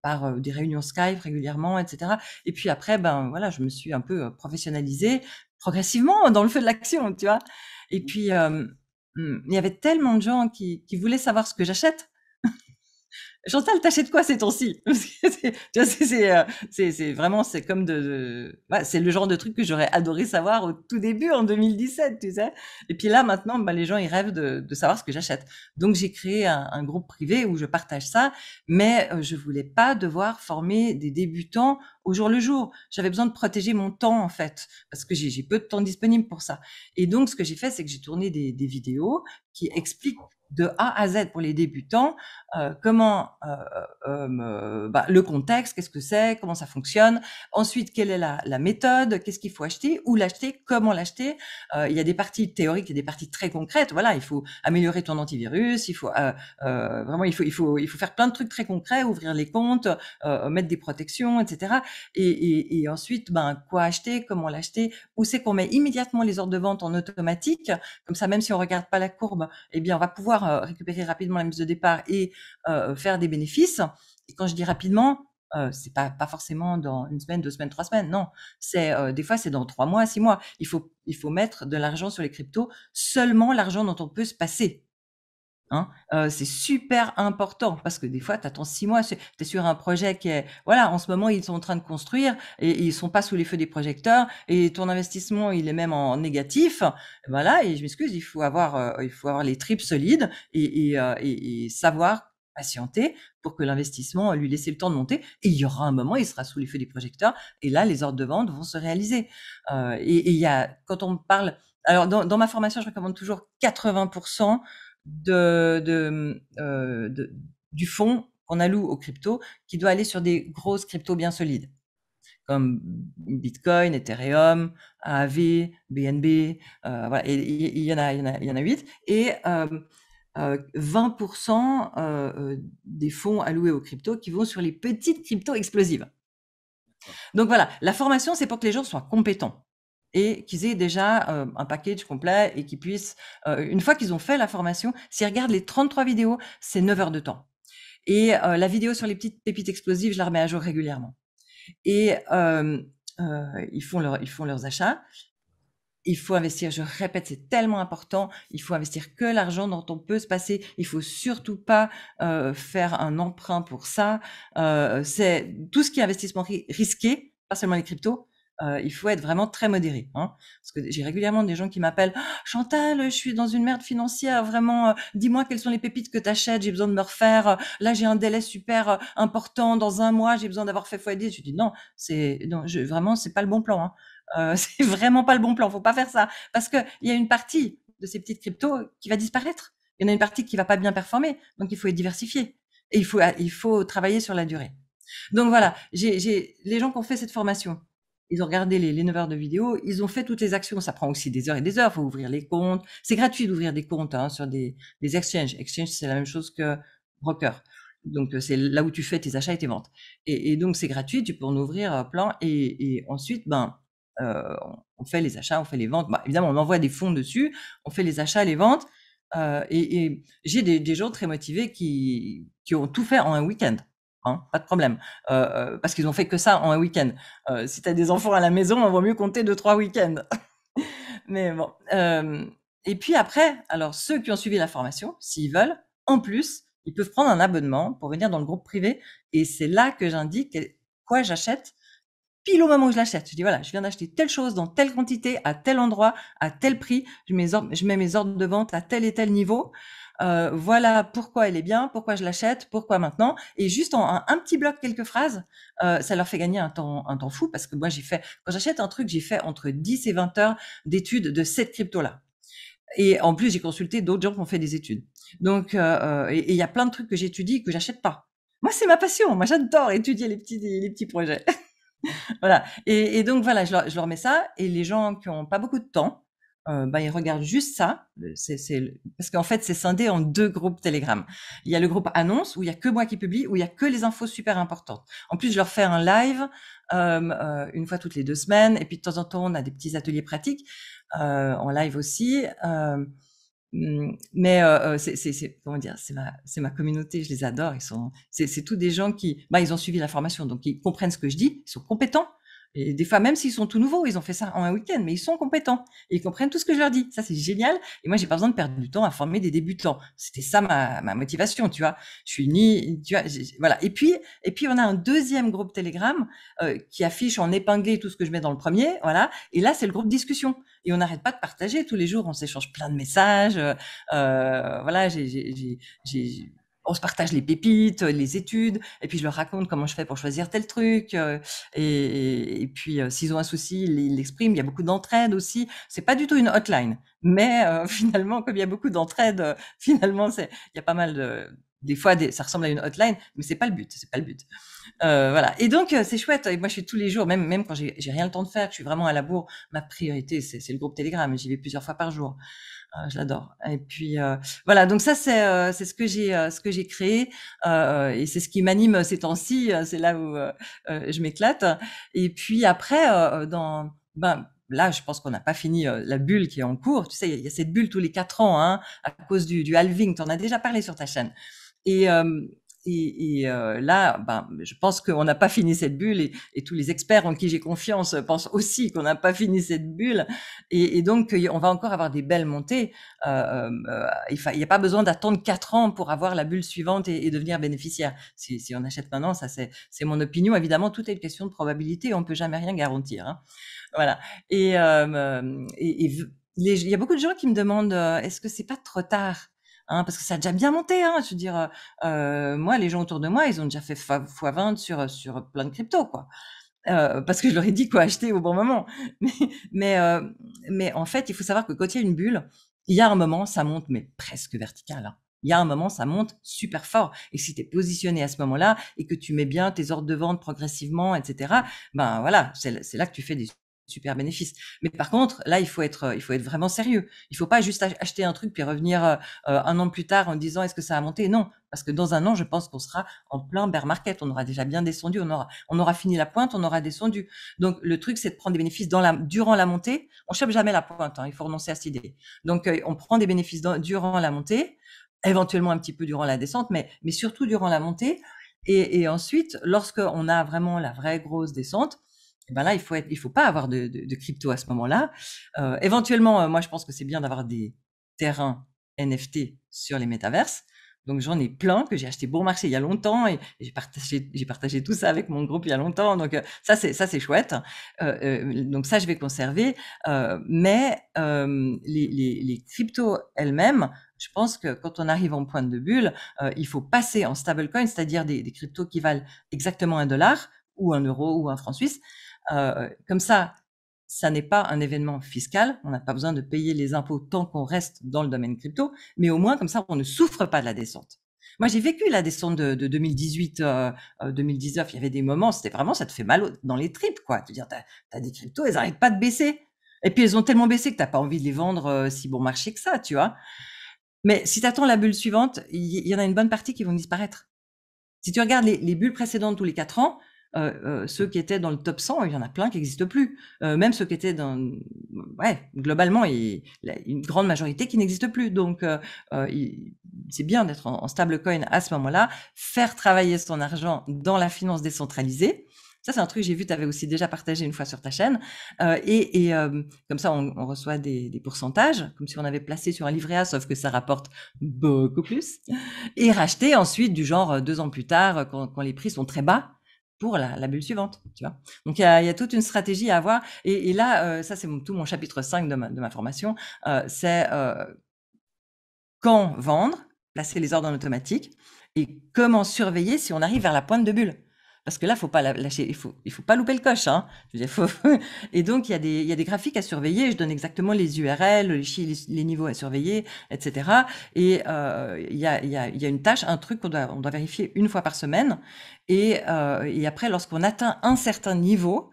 par des réunions Skype régulièrement, etc. Et puis après, ben voilà, je me suis un peu professionnalisée progressivement dans le feu de l'action, tu vois. Et puis Mmh, il y avait tellement de gens qui, voulaient savoir ce que j'achète. Chantal, t'achètes quoi ces temps-ci C'est vraiment, c'est comme de, c'est le genre de truc que j'aurais adoré savoir au tout début en 2017, tu sais. Et puis là, maintenant, bah, les gens ils rêvent de, savoir ce que j'achète. Donc j'ai créé un, un, groupe privé où je partage ça, mais euh, je voulais pas devoir former des débutants au jour le jour. J'avais besoin de protéger mon temps, en fait, parce que j'ai peu de temps disponible pour ça. Et donc, ce que j'ai fait, c'est que j'ai tourné des, vidéos qui expliquent de A à Z pour les débutants euh, comment euh, euh, bah, le contexte, qu'est-ce que c'est, comment ça fonctionne, ensuite quelle est la, méthode, qu'est-ce qu'il faut acheter, où l'acheter, comment l'acheter. Euh, il y a des parties théoriques et des parties très concrètes. Voilà, il faut améliorer ton antivirus, il faut vraiment il faut il faut il faut faire plein de trucs très concrets, ouvrir les comptes, mettre des protections, etc et, ensuite, ben, quoi acheter, comment l'acheter, où c'est qu'on met immédiatement les ordres de vente en automatique. Comme ça, même si on regarde pas la courbe, eh bien, on va pouvoir euh, récupérer rapidement la mise de départ et euh, faire des bénéfices. Et quand je dis rapidement, ce euh, c'est pas, forcément dans une semaine, deux semaines, trois semaines, non. C'est des fois c'est dans trois mois, six mois. Il faut il faut mettre de l'argent sur les cryptos, seulement l'argent dont on peut se passer. Hein. Euh, c'est super important parce que des fois, tu attends six mois, tu es sur un projet qui est... Voilà, en ce moment, ils sont en train de construire et, ils sont pas sous les feux des projecteurs et ton investissement, il est même en, négatif. Voilà, et je m'excuse, il, faut avoir, euh, il faut avoir les tripes solides et, euh, savoir patienter pour que l'investissement lui laisse le temps de monter. Et il y aura un moment, il sera sous les feux des projecteurs. Et là, les ordres de vente vont se réaliser. et il y a, quand on parle, alors dans, dans, ma formation, je recommande toujours 80% euh, de, du fonds qu'on alloue aux cryptos qui doit aller sur des grosses cryptos bien solides comme Bitcoin, Ethereum, AAV, BNB, euh, voilà, il y, en a, il y en a, 8. Et 20% euh, des fonds alloués aux cryptos qui vont sur les petites cryptos explosives. Donc voilà, la formation, c'est pour que les gens soient compétents et qu'ils aient déjà euh, un package complet et qu'ils puissent, euh, une fois qu'ils ont fait la formation, s'ils regardent les 33 vidéos, c'est 9 heures de temps. Et euh, la vidéo sur les petites pépites explosives, je la remets à jour régulièrement. Et ils, font leurs achats il faut investir, je répète, c'est tellement important, il faut investir que l'argent dont on peut se passer, il faut surtout pas faire un emprunt pour ça. c'est tout ce qui est investissement risqué, pas seulement les cryptos, euh, il faut être vraiment très modéré. Hein. parce que j'ai régulièrement des gens qui m'appellent «Ah, Chantal, je suis dans une merde financière, vraiment, euh, dis-moi quelles sont les pépites que tu achètes, j'ai besoin de me refaire. Euh, là, j'ai un délai super important, dans un mois, j'ai besoin d'avoir fait x10. Je dis non, c'est non, je, vraiment, c'est pas le bon plan. Hein. c'est vraiment pas le bon plan, il faut pas faire ça. Parce qu'il y a une partie de ces petites cryptos qui va disparaître. Il y en a une partie qui va pas bien performer, donc il faut être diversifié. Et il faut, il faut travailler sur la durée. Donc voilà, j'ai les gens qui ont fait cette formation, ils ont regardé les, les 9 heures de vidéo, ils ont fait toutes les actions. Ça prend aussi des heures et des heures. Il faut ouvrir les comptes. C'est gratuit d'ouvrir des comptes hein, sur des, des exchanges. Exchange, c'est la même chose que broker. Donc, euh, c'est là où tu fais tes achats et tes ventes. Et, et donc, c'est gratuit. Tu peux en ouvrir euh, plein. Et, et ensuite, ben, euh, on fait les achats, on fait les ventes. Bah, évidemment, on envoie des fonds dessus. On fait les achats, les ventes. Euh, et, et j'ai des, des, gens très motivés qui, qui ont tout fait en un week-end. Hein, pas de problème. Euh, euh, parce qu'ils ont fait que ça en un week-end. Euh, si tu as des enfants à la maison, on vaut mieux compter deux, trois week-ends. Mais bon. et puis après, alors ceux qui ont suivi la formation, s'ils veulent, en plus, ils peuvent prendre un abonnement pour venir dans le groupe privé. Et c'est là que j'indique quoi j'achète pile au moment où je l'achète. Je dis voilà, je viens d'acheter telle chose dans telle quantité, à tel endroit, à tel prix. Je mets, je mets mes ordres de vente à tel et tel niveau. Euh, voilà pourquoi elle est bien, pourquoi je l'achète, pourquoi maintenant. Et juste en un, petit bloc, quelques phrases, euh, ça leur fait gagner un temps, un temps fou parce que moi, j'ai fait, quand j'achète un truc, j'ai fait entre 10 et 20 heures d'études de cette crypto-là. Et en plus, j'ai consulté d'autres gens qui ont fait des études. Donc, euh, il y a plein de trucs que j'étudie et que j'achète pas. Moi, c'est ma passion. Moi, j'adore étudier les petits, les petits projets. voilà. Et, donc, voilà, je leur, je leur mets ça. Et les gens qui ont pas beaucoup de temps, euh, bah, ils regardent juste ça. C'est, Parce qu'en fait, c'est scindé en deux groupes Telegram. Il y a le groupe annonce, où il n'y a que moi qui publie, où il n'y a que les infos super importantes. En plus, je leur fais un live euh, euh, une fois toutes les deux semaines. Et puis, de temps en temps, on a des petits ateliers pratiques euh, en live aussi. Mm, mais c'est, c'est, comment dire, c'est ma, communauté, je les adore. Ils sont, c'est, tous des gens qui, bah, ils ont suivi la formation, donc ils comprennent ce que je dis, ils sont compétents, et des fois, même s'ils sont tout nouveaux, ils ont fait ça en un week-end, mais ils sont compétents ils comprennent tout ce que je leur dis. Ça, c'est génial. Et moi, j'ai pas besoin de perdre du temps à former des débutants. C'était ça ma, ma, motivation, tu vois. Je suis ni, tu vois, voilà. Et puis, et puis, on a un deuxième groupe Telegram euh, qui affiche en épinglé tout ce que je mets dans le premier, voilà. Et là, c'est le groupe discussion. Et on n'arrête pas de partager tous les jours. On s'échange plein de messages. Euh, euh voilà, j'ai on se partage les pépites, euh, les études, et puis je leur raconte comment je fais pour choisir tel truc. Euh, et, puis euh, s'ils ont un souci, ils l'expriment. Il y a beaucoup d'entraide aussi. C'est pas du tout une hotline, mais finalement, comme il y a beaucoup d'entraide, finalement, c'est il y a pas mal de des fois, ça ressemble à une hotline, mais c'est pas le but, c'est pas le but. voilà. Et donc, c'est chouette. Et moi, je suis tous les jours, même, même quand j'ai rien le temps de faire, que je suis vraiment à la bourre, ma priorité, c'est le groupe Telegram. J'y vais plusieurs fois par jour. Ah, je l'adore. Et puis euh, voilà, donc ça c'est euh, c'est ce que j'ai euh, ce que j'ai créé et c'est ce qui m'anime ces temps-ci. C'est là où je m'éclate. Et puis après, dans ben là, je pense qu'on n'a pas fini la bulle qui est en cours. Tu sais, il y, a cette bulle tous les quatre ans, hein, à cause du, du halving. Tu en as déjà parlé sur ta chaîne. Et, euh, et, euh, là, ben, je pense qu'on n'a pas fini cette bulle et, tous les experts en qui j'ai confiance pensent aussi qu'on n'a pas fini cette bulle. Et, donc, euh, on va encore avoir des belles montées. Euh, il n'y a pas besoin d'attendre quatre ans pour avoir la bulle suivante et, devenir bénéficiaire. Si, on achète maintenant, ça c'est mon opinion. Évidemment, tout est une question de probabilité. On ne peut jamais rien garantir. Hein. Voilà. Et, il y a beaucoup de gens qui me demandent est-ce que c'est pas trop tard Hein, parce que ça a déjà bien monté. Hein, je veux dire, euh, euh, moi, les gens autour de moi, ils ont déjà fait x20 sur, sur plein de crypto quoi. Euh, parce que je leur ai dit quoi acheter au bon moment. Mais, mais, en fait, il faut savoir que quand il y a une bulle, il y a un moment, ça monte, mais presque vertical. Hein. Il y a un moment, ça monte super fort. Et si tu es positionné à ce moment-là et que tu mets bien tes ordres de vente progressivement, etc., ben voilà, c'est là que tu fais des super bénéfice. Mais par contre, là, il faut être, euh, il faut être vraiment sérieux. Il faut pas juste acheter un truc puis revenir euh, euh, un an plus tard en disant est-ce que ça a monté Non, parce que dans un an, je pense qu'on sera en plein bear market. On aura déjà bien descendu, on aura, on aura fini la pointe, on aura descendu. Donc le truc, c'est de prendre des bénéfices dans la, durant la montée. On chape jamais la pointe. Hein, il faut renoncer à cette idée. Donc on prend des bénéfices durant la montée, éventuellement un petit peu durant la descente, mais, mais surtout durant la montée. et ensuite, lorsqu'on a vraiment la vraie grosse descente, eh ben là, il faut il faut pas avoir de, de, de crypto à ce moment-là. Euh, éventuellement, euh, moi, je pense que c'est bien d'avoir des terrains NFT sur les métaverses. Donc, j'en ai plein que j'ai acheté bon marché il y a longtemps et, j'ai partagé, partagé tout ça avec mon groupe il y a longtemps. Donc, euh, ça, c'est, chouette. Euh, donc, ça, je vais conserver. mais les, les, les cryptos elles-mêmes, je pense que quand on arrive en pointe de bulle, il faut passer en stablecoin, c'est-à-dire des, des cryptos qui valent exactement un dollar ou un euro ou un franc suisse, euh, comme ça, ça n'est pas un événement fiscal. On n'a pas besoin de payer les impôts tant qu'on reste dans le domaine crypto, mais au moins comme ça, on ne souffre pas de la descente. Moi, j'ai vécu la descente de, 2018, 2019. Euh, euh, il y avait des moments, c'était vraiment, ça te fait mal dans les tripes, quoi. Te dire, t'as as des cryptos, elles n'arrêtent pas de baisser. Et puis, elles ont tellement baissé que t'as pas envie de les vendre si bon marché que ça, tu vois. Mais si tu attends la bulle suivante, il y, en a une bonne partie qui vont disparaître. Si tu regardes les bulles précédentes tous les quatre ans, euh, euh, ceux qui étaient dans le top 100, il y en a plein qui n'existent plus. Euh, même ceux qui étaient dans... Ouais, globalement, il, y a une grande majorité qui n'existe plus. Donc, c'est bien d'être en, stable stablecoin à ce moment-là, faire travailler son argent dans la finance décentralisée. Ça, c'est un truc que j'ai vu, tu avais aussi déjà partagé une fois sur ta chaîne. et, et comme ça, on, reçoit des, pourcentages, comme si on avait placé sur un livret A, sauf que ça rapporte beaucoup plus. Et racheter ensuite, du genre deux ans plus tard, quand les prix sont très bas, pour la, bulle suivante. Tu vois Donc il y, a, toute une stratégie à avoir. Et, là, euh, ça c'est tout mon chapitre 5 de ma, formation, euh, c'est euh, quand vendre, placer les ordres en automatique, et comment surveiller si on arrive vers la pointe de bulle. Parce que là, faut pas lâcher, il faut, il faut pas louper le coche. Hein. Et donc, il y, a des, graphiques à surveiller. Je donne exactement les URL, les, niveaux à surveiller, etc. Et euh, il, y a, une tâche, un truc qu'on doit, on doit vérifier une fois par semaine. Et, euh, après, lorsqu'on atteint un certain niveau,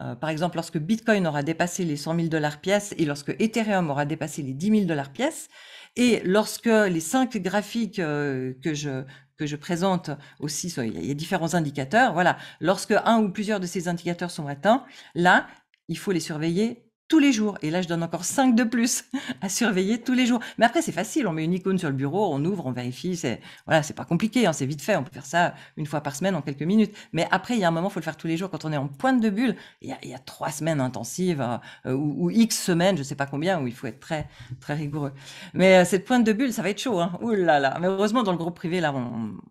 euh, par exemple, lorsque Bitcoin aura dépassé les 100 000 dollars pièce et lorsque Ethereum aura dépassé les 10 000 dollars pièce, et lorsque les cinq graphiques que je que je présente aussi, il y a différents indicateurs. Voilà, lorsque un ou plusieurs de ces indicateurs sont atteints, là, il faut les surveiller tous les jours. Et là, je donne encore 5 de plus à surveiller tous les jours. Mais après, c'est facile. On met une icône sur le bureau, on ouvre, on vérifie. C'est voilà, c'est pas compliqué. Hein, c'est vite fait. On peut faire ça une fois par semaine en quelques minutes. Mais après, il y a un moment, faut le faire tous les jours. Quand on est en pointe de bulle, il y a, trois semaines intensives euh, ou, x semaines, je sais pas combien, où il faut être très très rigoureux. Mais euh, cette pointe de bulle, ça va être chaud. Hein. Ouh là là. Mais heureusement, dans le groupe privé, là,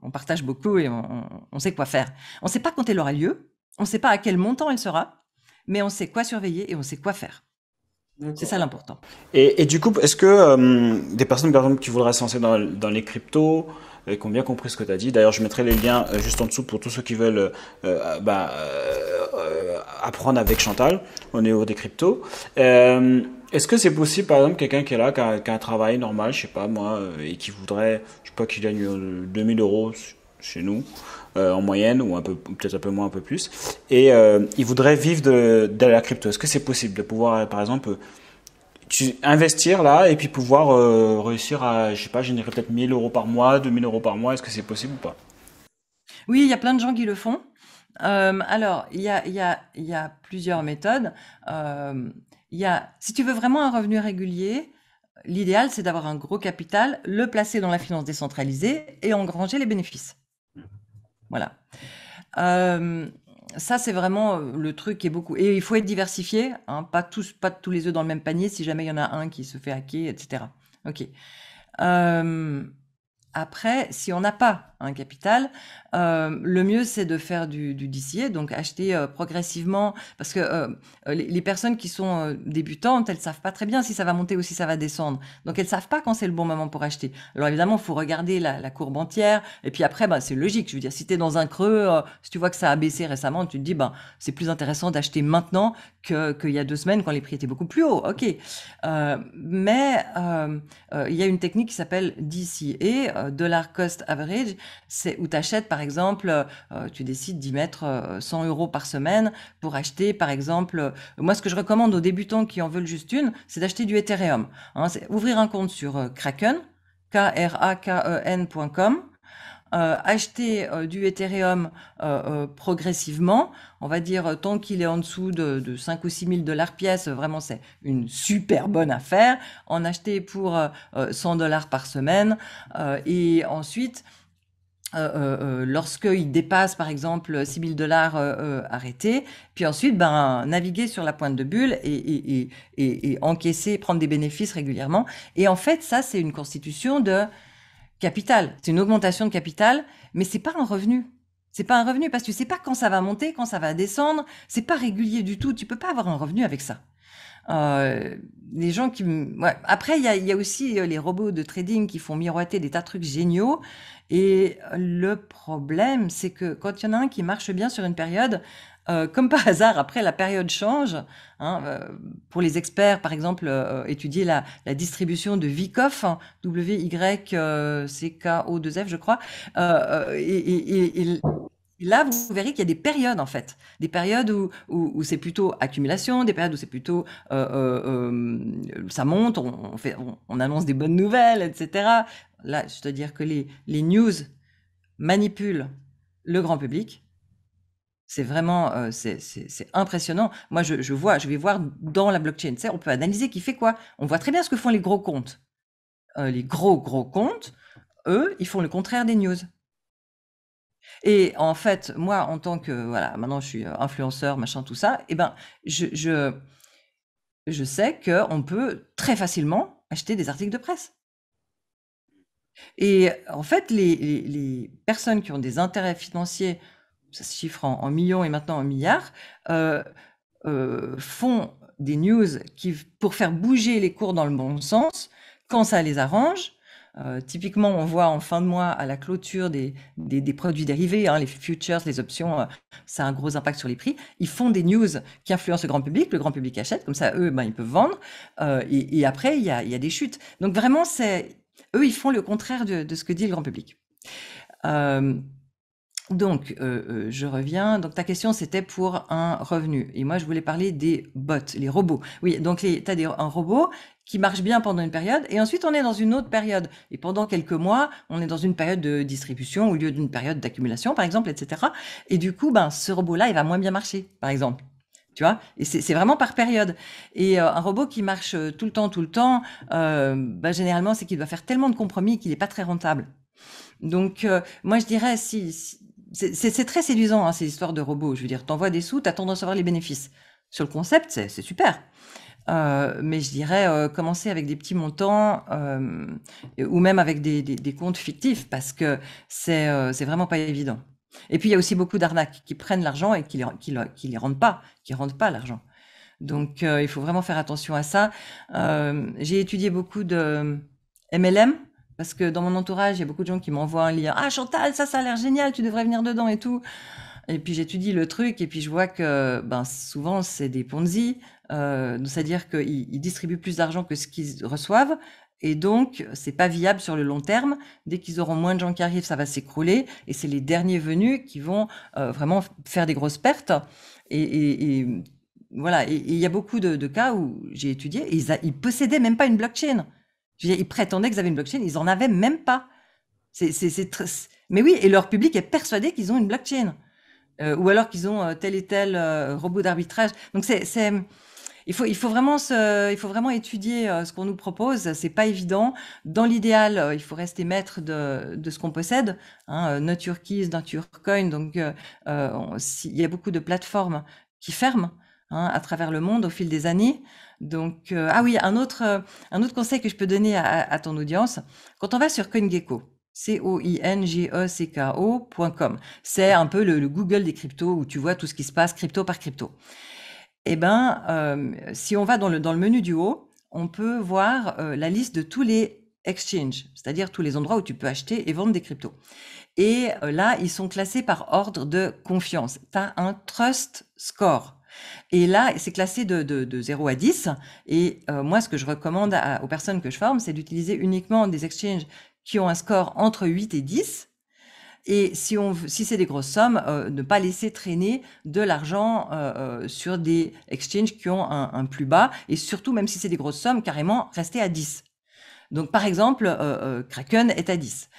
on, partage beaucoup et on, sait quoi faire. On sait pas quand elle aura lieu. On ne sait pas à quel montant elle sera, mais on sait quoi surveiller et on sait quoi faire. C'est ça l'important. Et, du coup, est-ce que euh, des personnes, par exemple, qui voudraient s'en dans, les cryptos, et euh, qui ont bien compris ce que tu as dit. D'ailleurs, je mettrai les liens euh, juste en dessous pour tous ceux qui veulent bah, apprendre avec Chantal au niveau des cryptos. Est-ce que c'est possible, par exemple, quelqu'un qui est là, qui a, un travail normal, je sais pas moi, et qui voudrait, je sais pas, qu'il gagne 2000 euros chez nous, euh, en moyenne, ou un peu, peut-être un peu moins, un peu plus. Et euh, ils voudraient vivre de, la crypto. Est-ce que c'est possible de pouvoir, euh, par exemple, investir là et puis pouvoir réussir à, je sais pas, générer peut-être 1000 euros par mois, 2000 euros par mois, est-ce que c'est possible ou pas Oui, il y a plein de gens qui le font. alors, il y a, plusieurs méthodes. si tu veux vraiment un revenu régulier, l'idéal, c'est d'avoir un gros capital, le placer dans la finance décentralisée et engranger les bénéfices. Voilà. Euh, ça, c'est vraiment euh, le truc qui est beaucoup. Et il faut être diversifié, hein, pas, tous, pas tous les œufs dans le même panier si jamais il y en a un qui se fait hacker, etc. OK. Euh, après, si on n'a pas un capital, euh, le mieux c'est de faire du, du DCA, donc acheter euh, progressivement, parce que euh, les, personnes qui sont débutantes, elles savent pas très bien si ça va monter ou si ça va descendre. Donc elles savent pas quand c'est le bon moment pour acheter. Alors évidemment, il faut regarder la, courbe entière, et puis après, ben c'est logique. Je veux dire, si tu es dans un creux, si tu vois que ça a baissé récemment, tu te dis, ben, c'est plus intéressant d'acheter maintenant qu'il y a deux semaines quand les prix étaient beaucoup plus hauts. OK. mais il y a une technique qui s'appelle DCA, Dollar Cost Average, c'est où tu achètes, par exemple, euh, tu décides d'y mettre 100 euh, euros par semaine pour acheter, par exemple, euh, moi, ce que je recommande aux débutants qui en veulent juste une, c'est d'acheter du Ethereum. Hein. ouvrir un compte sur Kraken, K-R-A-K-E-N.com. acheter du Ethereum progressivement. On va dire, tant qu'il est en dessous de, de 5 ou 6 000 dollars pièce, vraiment, c'est une super bonne affaire. En acheter pour 100 dollars par semaine. et ensuite, euh, euh, euh, lorsqu'il dépasse par exemple 6000 dollars arrêtés, puis ensuite ben, naviguer sur la pointe de bulle et, et encaisser, prendre des bénéfices régulièrement. Et en fait, ça, c'est une constitution de capital. C'est une augmentation de capital, mais c'est pas un revenu. C'est pas un revenu parce que tu sais pas quand ça va monter, quand ça va descendre. C'est pas régulier du tout. Tu peux pas avoir un revenu avec ça. Euh, les gens qui... Après, il y a, aussi euh, les robots de trading qui font miroiter des tas de trucs géniaux. Et euh, le problème, c'est que quand il y en a un qui marche bien sur une période, comme par hasard, après, la période change. Hein, pour les experts, par exemple, étudier la, distribution de Vicoff hein, W-Y-C-K-O-2-F, je crois. Et, et, et, là, vous verrez qu'il y a des périodes, en fait. Des périodes où, c'est plutôt accumulation, des périodes où c'est plutôt euh, euh, euh, ça monte, on, fait, on, annonce des bonnes nouvelles, etc. Là, je à dire que les, les news manipulent le grand public. C'est vraiment c'est impressionnant. Moi, je, vois, je vais voir dans la blockchain. on peut analyser qui fait quoi. On voit très bien ce que font les gros comptes. les gros, gros comptes, eux, ils font le contraire des news. Et en fait, moi, en tant que, voilà, maintenant je suis euh, influenceur, machin, tout ça, et eh ben, je, je, je sais qu'on peut très facilement acheter des articles de presse. Et en fait, les, les, personnes qui ont des intérêts financiers, ça se chiffre en, millions et maintenant en milliards, euh, euh, font des news qui, pour faire bouger les cours dans le bon sens, quand ça les arrange, euh, typiquement, on voit en fin de mois à la clôture des, des, produits dérivés, hein, les futures, les options, euh, ça a un gros impact sur les prix. Ils font des news qui influencent le grand public, le grand public achète, comme ça, eux, ben, ils peuvent vendre. Euh, et, après, il y a, y a, des chutes. Donc vraiment, c'est eux, ils font le contraire de, de ce que dit le grand public. Donc, euh, euh, je reviens. Donc, ta question, c'était pour un revenu. Et moi, je voulais parler des bots, les robots. Oui, donc, tu as un robot qui marche bien pendant une période, et ensuite, on est dans une autre période. Et pendant quelques mois, on est dans une période de distribution au lieu d'une période d'accumulation, par exemple, etc. Et du coup, ben, ce robot-là, il va moins bien marcher, par exemple. Tu vois Et c'est vraiment par période. Et euh, un robot qui marche tout le temps, tout le temps, euh, ben, généralement, c'est qu'il doit faire tellement de compromis qu'il n'est pas très rentable. Donc, moi, je dirais, si c'est très séduisant, hein, ces histoires de robots. Je veux dire, t'envoies des sous, t'as tendance à voir les bénéfices. Sur le concept, c'est super. Euh, mais je dirais euh, commencer avec des petits montants euh, ou même avec des, comptes fictifs parce que c'est vraiment pas évident. Et puis il y a aussi beaucoup d'arnaques qui prennent l'argent et qui ne qui, les rendent pas, qui rendent pas l'argent. Donc il faut vraiment faire attention à ça. J'ai étudié beaucoup de MLM, parce que dans mon entourage, il y a beaucoup de gens qui m'envoient un lien. Ah, Chantal, ça, ça a l'air génial, tu devrais venir dedans et tout. Et puis j'étudie le truc et puis je vois que ben, souvent c'est des Ponzi, euh, c'est-à-dire qu'ils distribuent plus d'argent que ce qu'ils reçoivent. Et donc, c'est pas viable sur le long terme. Dès qu'ils auront moins de gens qui arrivent, ça va s'écrouler. Et c'est les derniers venus qui vont euh, vraiment faire des grosses pertes. Et, voilà. Et il y a beaucoup de, cas où j'ai étudié et ils, ne ils possédaient même pas une blockchain ils prétendaient qu'ils avaient une blockchain, ils n'en avaient même pas. C'est, Mais oui, et leur public est persuadé qu'ils ont une blockchain. Euh, ou alors qu'ils ont euh, tel et tel euh, robot d'arbitrage. Donc il faut, vraiment il faut vraiment étudier ce qu'on nous propose. C'est pas évident. Dans l'idéal, il faut rester maître de, ce qu'on possède. Hein, not your keys, coin. Donc, il y a beaucoup de plateformes qui ferment Hein, à travers le monde au fil des années. Donc, euh, ah oui, euh, un autre, conseil que je peux donner à, ton audience, quand on va sur CoinGecko, C-O-I-N-G-E-C-K-O.com, e c'est un peu le, Google des cryptos où tu vois tout ce qui se passe crypto par crypto. Eh bien, euh, si on va dans le, menu du haut, on peut voir la liste de tous les exchanges, c'est-à-dire tous les endroits où tu peux acheter et vendre des cryptos. Et là, ils sont classés par ordre de confiance. Tu as un trust score. Et là, c'est classé de, 0 à 10. Et euh, moi, ce que je recommande aux personnes que je forme, c'est d'utiliser uniquement des exchanges qui ont un score entre 8 et 10. Et si, c'est des grosses sommes, euh, ne pas laisser traîner de l'argent euh, sur des exchanges qui ont un, un, plus bas. Et surtout, même si c'est des grosses sommes, carrément rester à 10. Donc, par exemple, Kraken est à 10.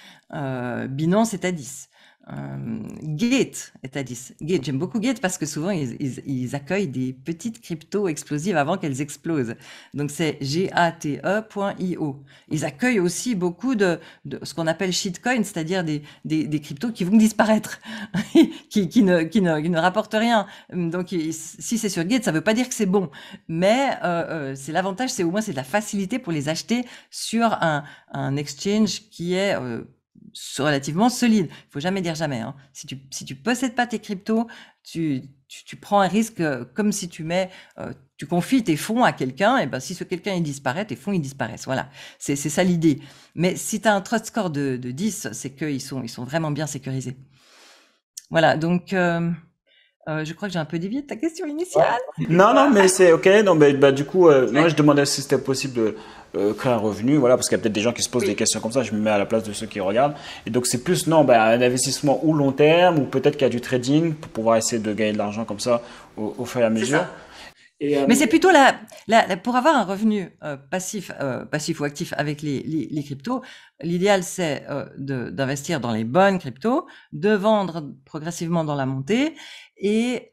Binance est à 10. Euh, Gate est à 10. Gate, j'aime beaucoup Gate parce que souvent ils, accueillent des petites cryptos explosives avant qu'elles explosent. Donc c'est G gate.io. Ils accueillent aussi beaucoup de, ce qu'on appelle shitcoins, c'est-à-dire des, des, cryptos qui vont disparaître, qui, ne, qui, ne, rapportent rien. Donc si c'est sur Gate, ça ne veut pas dire que c'est bon, mais euh, euh, c'est l'avantage, c'est au moins c'est de la facilité pour les acheter sur un, un exchange qui est euh, relativement solide. Il faut jamais dire jamais. Hein. Si tu si tu possèdes pas tes cryptos, tu, prends un risque euh, comme si tu mets euh, tu confies tes fonds à quelqu'un et ben si ce quelqu'un il disparaît, tes fonds ils disparaissent. Voilà, c'est ça l'idée. Mais si tu as un trust score de, de 10, c'est qu'ils sont ils sont vraiment bien sécurisés. Voilà, donc euh, euh, je crois que j'ai un peu dévié de ta question initiale. Non, non, mais c'est ok. Non, bah, du coup, euh, moi, je demandais si c'était possible de euh, créer un revenu, voilà, parce qu'il y a peut-être des gens qui se posent des questions comme ça. Je me mets à la place de ceux qui regardent. Et donc, c'est plus non, bah, un investissement ou long terme, ou peut-être qu'il y a du trading pour pouvoir essayer de gagner de l'argent comme ça au, fur et à mesure. mais c'est plutôt la, la, pour avoir un revenu passif, passif ou actif avec les, les, les cryptos, l'idéal c'est d'investir dans les bonnes cryptos, de vendre progressivement dans la montée et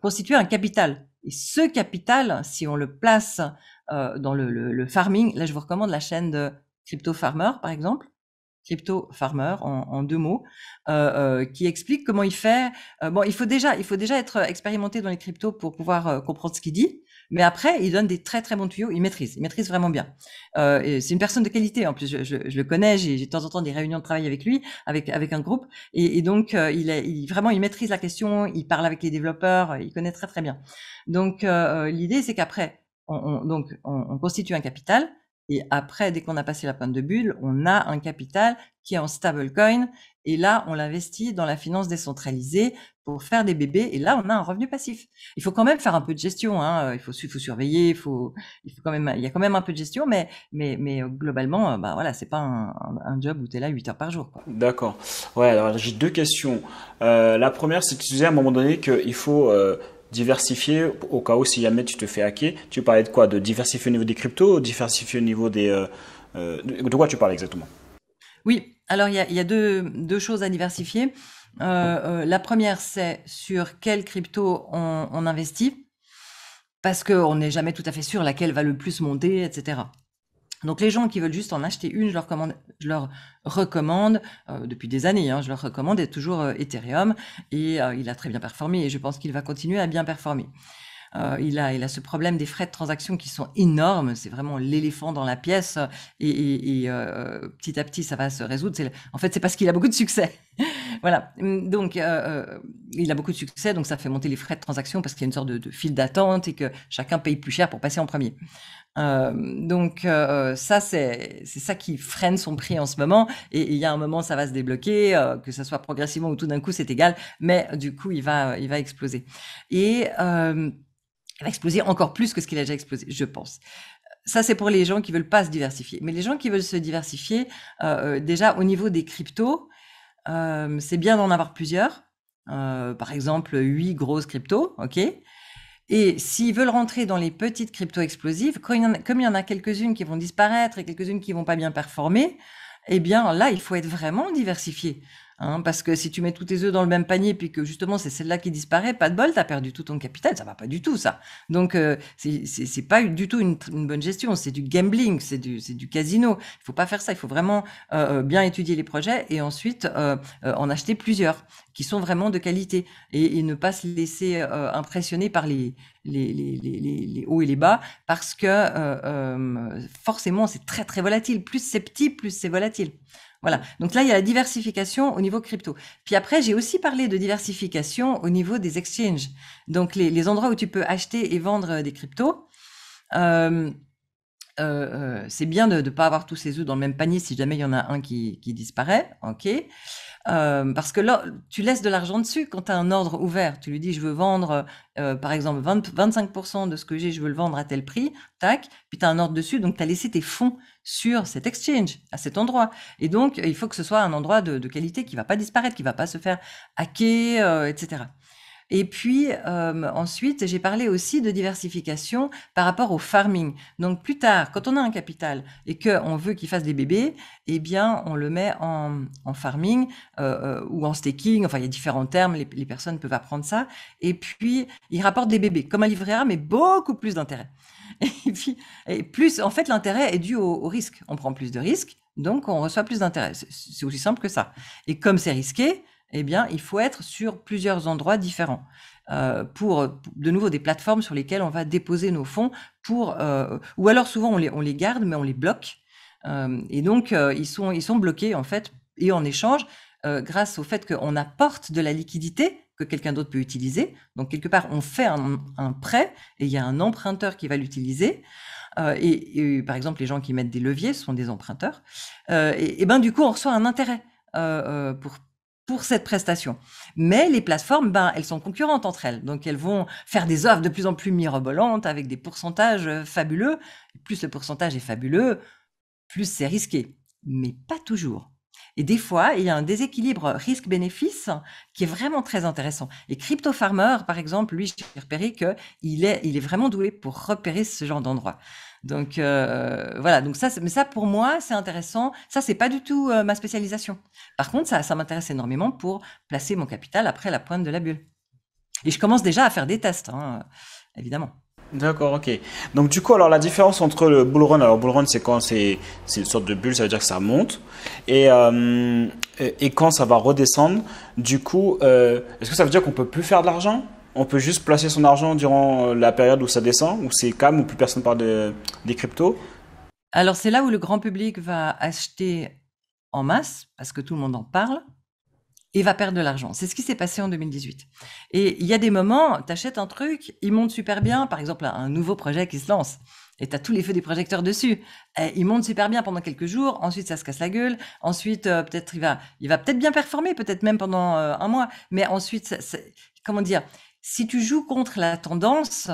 constituer un capital. Et ce capital, si on le place dans le, le, farming, là je vous recommande la chaîne de Crypto Farmer par exemple, Crypto Farmer en, deux mots, qui explique comment il fait. bon, il faut déjà, il faut déjà être expérimenté dans les cryptos pour pouvoir comprendre ce qu'il dit. Mais après, il donne des très très bons tuyaux. Il maîtrise, il maîtrise vraiment bien. Euh, c'est une personne de qualité. En plus, je, le connais. J'ai de temps en temps des réunions de travail avec lui, avec un groupe. Et, donc, euh, il, est, vraiment, il maîtrise la question. Il parle avec les développeurs. Euh, il connaît très très bien. Donc, l'idée, c'est qu'après, donc, on constitue un capital. Et après, dès qu'on a passé la pointe de bulle, on a un capital qui est en stablecoin. Et là, on l'investit dans la finance décentralisée pour faire des bébés. Et là, on a un revenu passif. Il faut quand même faire un peu de gestion. Hein. Il, faut, faut surveiller. Il faut, il faut quand même, il y a quand même un peu de gestion, mais, mais, mais euh, globalement, euh, bah voilà, c'est pas un, job où tu es là 8 heures par jour. D'accord. Ouais. Alors j'ai deux questions. Euh, la première, c'est que tu disais à un moment donné qu'il faut diversifier au cas où si jamais tu te fais hacker. Tu parlais de quoi De diversifier au niveau des cryptos, diversifier au niveau des... Euh, euh, de quoi tu parles exactement Oui, alors il y a, deux, choses à diversifier. Euh, la première, c'est sur quelle crypto on, on investit, parce qu'on n'est jamais tout à fait sûr laquelle va le plus monter, etc. Donc les gens qui veulent juste en acheter une, je leur, commande, je leur recommande, euh, depuis des années, hein, je leur recommande est toujours euh, Ethereum et euh, il a très bien performé et je pense qu'il va continuer à bien performer. il, a, il a ce problème des frais de transaction qui sont énormes, c'est vraiment l'éléphant dans la pièce et, et petit à petit ça va se résoudre. En fait c'est parce qu'il a beaucoup de succès voilà. Hum, donc, euh, euh, il a beaucoup de succès, donc ça fait monter les frais de transaction parce qu'il y a une sorte de, de file d'attente et que chacun paye plus cher pour passer en premier. Euh, donc ça, c'est ça qui freine son prix en ce moment. Et il y a un moment, ça va se débloquer, que ça soit progressivement ou tout d'un coup, c'est égal. Mais du coup, il va, il va exploser. Et il va exploser encore plus que ce qu'il a déjà explosé, je pense. Ça, c'est pour les gens qui veulent pas se diversifier. Mais les gens qui veulent se diversifier, déjà au niveau des cryptos, c'est bien d'en avoir plusieurs, par exemple huit grosses cryptos, ok et s'ils veulent rentrer dans les petites cryptos explosives, comme il y en a quelques-unes qui vont disparaître et quelques-unes qui vont pas bien performer, eh bien là, il faut être vraiment diversifié. Hein, parce que si tu mets tous tes œufs dans le même panier, puis que justement c'est celle-là qui disparaît, pas de bol, as perdu tout ton capital, ça va pas du tout ça. Donc euh, ce c'est pas du tout une, bonne gestion, c'est du gambling, c'est du, casino. Il faut pas faire ça, il faut vraiment euh, euh, bien étudier les projets et ensuite en acheter plusieurs qui sont vraiment de qualité et, ne pas se laisser impressionner par les, les, hauts et les bas parce que forcément c'est très très volatile. Plus c'est petit, plus c'est volatile. Voilà. Donc là, il y a la diversification au niveau crypto. Puis après, j'ai aussi parlé de diversification au niveau des exchanges. Donc les, endroits où tu peux acheter et vendre euh, des cryptos. Euh, euh, c'est bien de ne pas avoir tous ses œufs dans le même panier si jamais il y en a un qui, qui disparaît. OK. Euh, parce que là, tu laisses de l'argent dessus quand tu as un ordre ouvert. Tu lui dis, je veux vendre, euh, par exemple, 25% de ce que j'ai, je veux le vendre à tel prix, tac, puis tu as un ordre dessus, donc tu as laissé tes fonds sur cet exchange, à cet endroit. Et donc, il faut que ce soit un endroit de, qualité qui va pas disparaître, qui va pas se faire hacker, euh, etc. Et puis euh, ensuite, j'ai parlé aussi de diversification par rapport au farming. Donc plus tard, quand on a un capital et qu'on veut qu'il fasse des bébés, eh bien on le met en, farming euh, euh, ou en staking. Enfin, il y a différents termes, les, personnes peuvent apprendre ça. Et puis, il rapporte des bébés, comme un livret A, mais beaucoup plus d'intérêt. Et puis, plus, en fait, l'intérêt est dû au risque. On prend plus de risques, donc on reçoit plus d'intérêt. C'est aussi simple que ça. Et comme c'est risqué, eh bien, il faut être sur plusieurs endroits différents. Euh, pour de nouveau des plateformes sur lesquelles on va déposer nos fonds pour euh, ou alors souvent on les, on les garde mais on les bloque euh, et donc ils sont ils sont bloqués en fait et en échange grâce au fait qu'on apporte de la liquidité que quelqu'un d'autre peut utiliser donc quelque part on fait un, prêt et il y a un emprunteur qui va l'utiliser et, par exemple les gens qui mettent des leviers sont des emprunteurs et, et ben du coup on reçoit un intérêt pour pour cette prestation. Mais les plateformes, ben, elles sont concurrentes entre elles. Donc elles vont faire des offres de plus en plus mirobolantes avec des pourcentages euh, fabuleux. Plus le pourcentage est fabuleux, plus c'est risqué. Mais pas toujours. Et des fois, il y a un déséquilibre risque-bénéfice qui est vraiment très intéressant. Et Crypto Farmer, par exemple, lui, j'ai repéré qu'il il est vraiment doué pour repérer ce genre d'endroit. Donc euh, voilà, donc ça, mais ça pour moi c'est intéressant. Ça c'est pas du tout euh, ma spécialisation. Par contre, ça, m'intéresse énormément pour placer mon capital après la pointe de la bulle. Et je commence déjà à faire des tests, hein, évidemment. D'accord, ok. Donc du coup, alors la différence entre le bull run, alors bull run c'est quand c'est une sorte de bulle, ça veut dire que ça monte, et, euh, et, et quand ça va redescendre, du coup, est-ce que ça veut dire qu'on peut plus faire de l'argent on peut juste placer son argent durant euh, la période où ça descend, où c'est calme, où plus personne parle de, des cryptos Alors c'est là où le grand public va acheter en masse, parce que tout le monde en parle, et va perdre de l'argent. C'est ce qui s'est passé en 2018. Et il y a des moments, tu achètes un truc, il monte super bien, par exemple un nouveau projet qui se lance, et tu as tous les feux des projecteurs dessus. Eh, il monte super bien pendant quelques jours, ensuite ça se casse la gueule, ensuite euh, peut-être il va, il va peut-être bien performer, peut-être même pendant euh, un mois, mais ensuite, comment dire, si tu joues contre la tendance,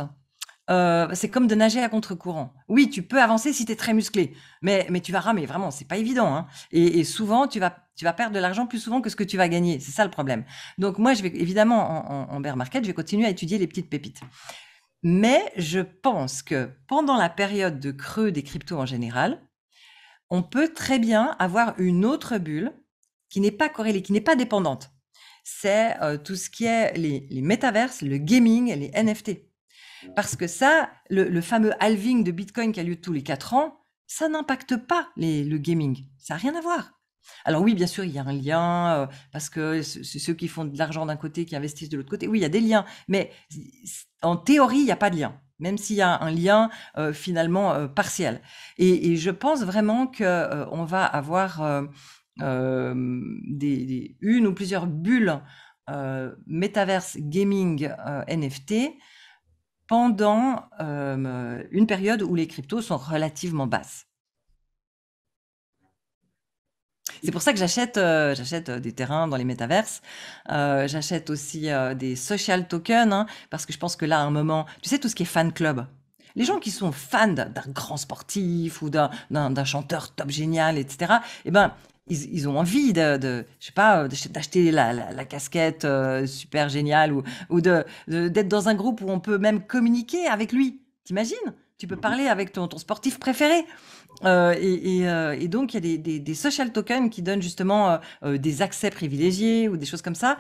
euh, c'est comme de nager à contre-courant. Oui, tu peux avancer si tu es très musclé, mais, mais tu vas ramer, vraiment, c'est pas évident. Hein. Et, souvent, tu vas, tu vas perdre de l'argent plus souvent que ce que tu vas gagner. C'est ça le problème. Donc, moi, je vais évidemment, en, en bear market, je vais continuer à étudier les petites pépites. Mais je pense que pendant la période de creux des cryptos en général, on peut très bien avoir une autre bulle qui n'est pas corrélée, qui n'est pas dépendante c'est euh, tout ce qui est les, métaverses, le gaming, les NFT. Parce que ça, le, fameux halving de Bitcoin qui a lieu tous les quatre ans, ça n'impacte pas le gaming. Ça n'a rien à voir. Alors oui, bien sûr, il y a un lien, euh, parce que c'est ceux qui font de l'argent d'un côté qui investissent de l'autre côté. Oui, il y a des liens, mais en théorie, il n'y a pas de lien, même s'il y a un lien euh, finalement partiel. Et, et, je pense vraiment qu'on va avoir euh, des, une ou plusieurs bulles euh, métaverse gaming euh, NFT pendant une période où les cryptos sont relativement basses. C'est pour ça que j'achète, j'achète des terrains dans les métaverses. j'achète aussi des social tokens hein, parce que je pense que là, à un moment, tu sais tout ce qui est fan club. Les gens qui sont fans d'un grand sportif ou d'un, chanteur top génial, etc. et eh ben, ils, ont envie de, je sais pas, d'acheter la, casquette euh, super géniale ou, de, d'être dans un groupe où on peut même communiquer avec lui. T'imagines Tu peux mmh parler avec ton sportif préféré. Euh, euh, et, donc, il y a des, social tokens qui donnent justement euh, des accès privilégiés ou des choses comme ça,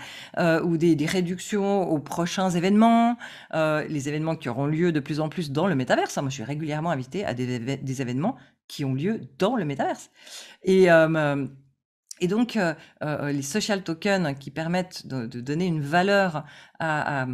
ou des, réductions aux prochains événements, les événements qui auront lieu de plus en plus dans le métaverse. Hein. Moi, je suis régulièrement invitée à des, événements qui ont lieu dans le métaverse. Et, et donc, les social tokens qui permettent de, donner une valeur à,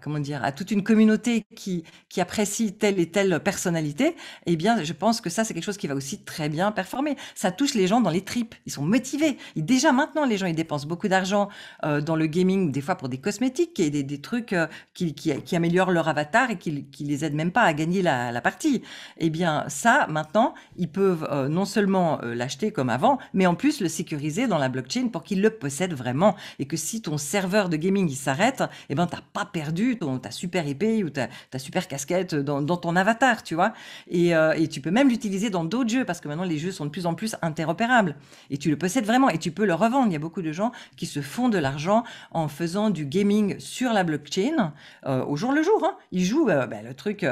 comment dire, à toute une communauté qui, qui apprécie telle et telle personnalité, eh bien, je pense que ça, c'est quelque chose qui va aussi très bien performer. Ça touche les gens dans les tripes. Ils sont motivés. Et déjà maintenant, les gens, ils dépensent beaucoup d'argent euh, dans le gaming, des fois pour des cosmétiques et des, trucs euh, qui, qui, améliorent leur avatar et qui, qui les aident même pas à gagner la, partie. Eh bien, ça, maintenant, ils peuvent euh, non seulement l'acheter comme avant, mais en plus le sécuriser dans la blockchain pour qu'ils le possèdent vraiment. Et que si ton serveur de gaming, il s'arrête, eh ben, t'as pas perdu ton, ta super épée ou ta, ta super casquette dans, ton avatar, tu vois. Et, euh, et, tu peux même l'utiliser dans d'autres jeux parce que maintenant les jeux sont de plus en plus interopérables. Et tu le possèdes vraiment et tu peux le revendre. Il y a beaucoup de gens qui se font de l'argent en faisant du gaming sur la blockchain euh, au jour le jour. Hein. Ils jouent euh, bah, le truc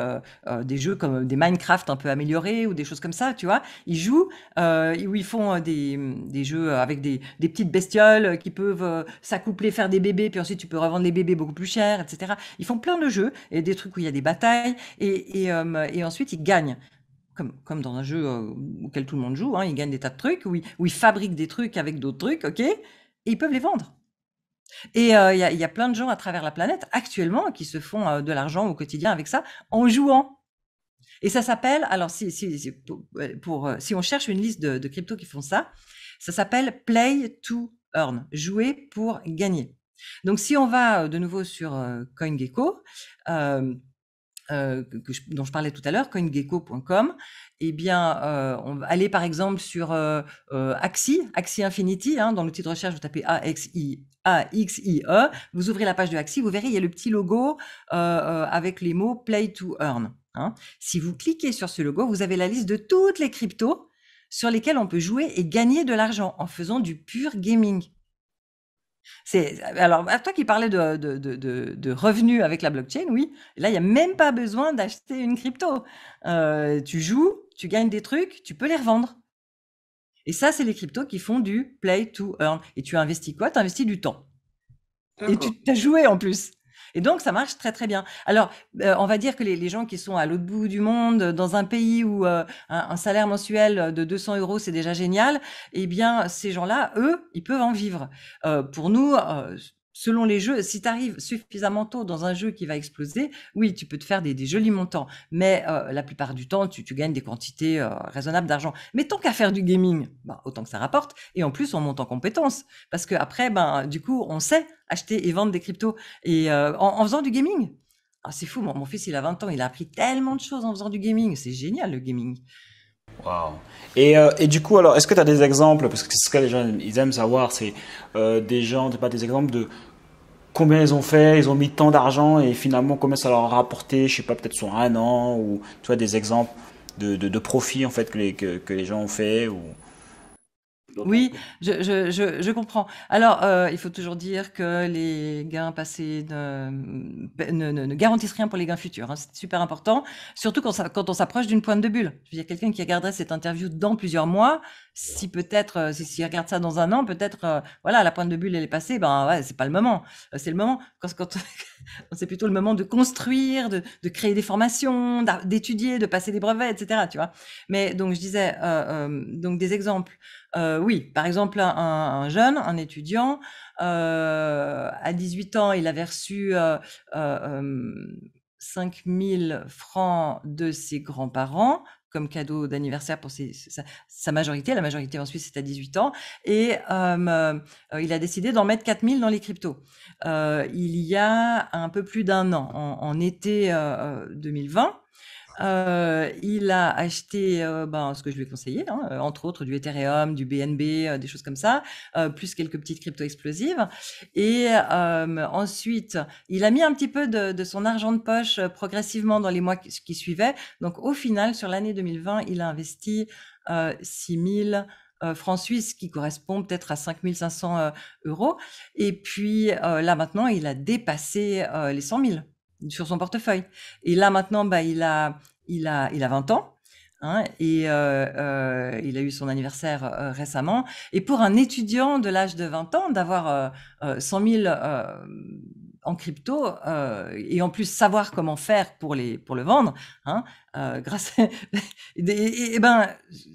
des jeux comme des Minecraft un peu améliorés ou des choses comme ça, tu vois. Ils jouent où ils font des, des, jeux avec des, des petites bestioles qui peuvent s'accoupler, faire des bébés, puis ensuite tu peux revendre les bébés beaucoup plus cher, etc. Ils font plein de jeux et des trucs où il y a des batailles et, euh, ensuite ils gagnent. Comme, dans un jeu euh, auquel tout le monde joue, hein, ils gagnent des tas de trucs, où ils, fabriquent des trucs avec d'autres trucs, ok, et ils peuvent les vendre. Et euh, il y, a plein de gens à travers la planète actuellement qui se font de l'argent au quotidien avec ça en jouant. Et ça s'appelle, alors si, pour, si, on cherche une liste de, de cryptos qui font ça, ça s'appelle Play to Earn, jouer pour gagner. Donc si on va euh, de nouveau sur euh, CoinGecko, euh, dont je parlais tout à l'heure, coingecko.com, eh bien, on va aller par exemple sur Axi, Axie, Axie Infinity, hein, dans l'outil de recherche, vous tapez A-X-I-E, vous ouvrez la page de Axie, vous verrez, il y a le petit logo avec les mots Play to Earn. Hein. Si vous cliquez sur ce logo, vous avez la liste de toutes les cryptos sur lesquelles on peut jouer et gagner de l'argent en faisant du pur gaming. C'est alors à toi qui parlais de revenus avec la blockchain, oui, là, il n'y a même pas besoin d'acheter une crypto. Euh, tu joues, tu gagnes des trucs, tu peux les revendre. Et ça, c'est les cryptos qui font du play to earn et tu investis quoi? Tu investis du temps et tu t'as joué en plus. Et donc, ça marche très, très bien. Alors, euh, on va dire que les, gens qui sont à l'autre bout du monde, dans un pays où euh, un, salaire mensuel de 200 euros, c'est déjà génial, eh bien, ces gens-là, eux, ils peuvent en vivre. Euh, pour nous, selon les jeux, si tu arrives suffisamment tôt dans un jeu qui va exploser, oui, tu peux te faire des, jolis montants. Mais euh, la plupart du temps, tu, gagnes des quantités euh, raisonnables d'argent. Mais tant qu'à faire du gaming, bah, autant que ça rapporte. Et en plus, on monte en compétences. Parce qu'après, ben, du coup, on sait acheter et vendre des cryptos. Et euh, en, faisant du gaming, ah, c'est fou, mon, mon, fils, il a 20 ans, il a appris tellement de choses en faisant du gaming. C'est génial, le gaming. Wow. Euh, et, du coup, alors, est-ce que tu as des exemples Parce que c'est ce que les gens ils aiment savoir, c'est euh, des gens, pas des exemples de combien ils ont fait, ils ont mis tant d'argent et finalement combien ça leur a rapporté, je sais pas, peut-être sur un an ou tu vois des exemples de, de, profits en fait que les, que les gens ont fait ou oui, je, je, je, comprends. Alors, euh, il faut toujours dire que les gains passés ne ne garantissent rien pour les gains futurs, hein. C'est super important, surtout quand ça quand on s'approche d'une pointe de bulle. Je veux dire quelqu'un qui regarderait cette interview dans plusieurs mois si peut-être, euh, si, si regarde ça dans un an, peut-être, euh, voilà, la pointe de bulle, elle est passée, ben ouais, c'est pas le moment. Euh, c'est le moment, quand, c'est plutôt le moment de construire, de, créer des formations, d'étudier, de passer des brevets, etc., tu vois. Mais donc, je disais, donc des exemples. oui, par exemple, un, jeune, un étudiant, à 18 ans, il avait reçu 5000 francs de ses grands-parents comme cadeau d'anniversaire pour sa, majorité. La majorité en Suisse, c'est à 18 ans. Et euh, il a décidé d'en mettre 4000 dans les cryptos. Euh, il y a un peu plus d'un an, en, été 2020. Euh, euh, il a acheté euh, ben, ce que je lui ai conseillé, hein, euh, entre autres du Ethereum, du BNB, euh, des choses comme ça, plus quelques petites crypto explosives. Et ensuite, il a mis un petit peu de, de, son argent de poche progressivement dans les mois qui, suivaient. Donc au final, sur l'année 2020, il a investi 6 000 francs suisses qui correspond peut-être à 5500 euros. Et puis là maintenant, il a dépassé les 100 000 sur son portefeuille. Et là maintenant, bah, il, a, il, a, il a 20 ans. Hein, et euh, euh, il a eu son anniversaire euh, récemment. Et pour un étudiant de l'âge de 20 ans, d'avoir 100 000 en crypto et en plus savoir comment faire pour, les, pour le vendre, hein, grâce et, ben,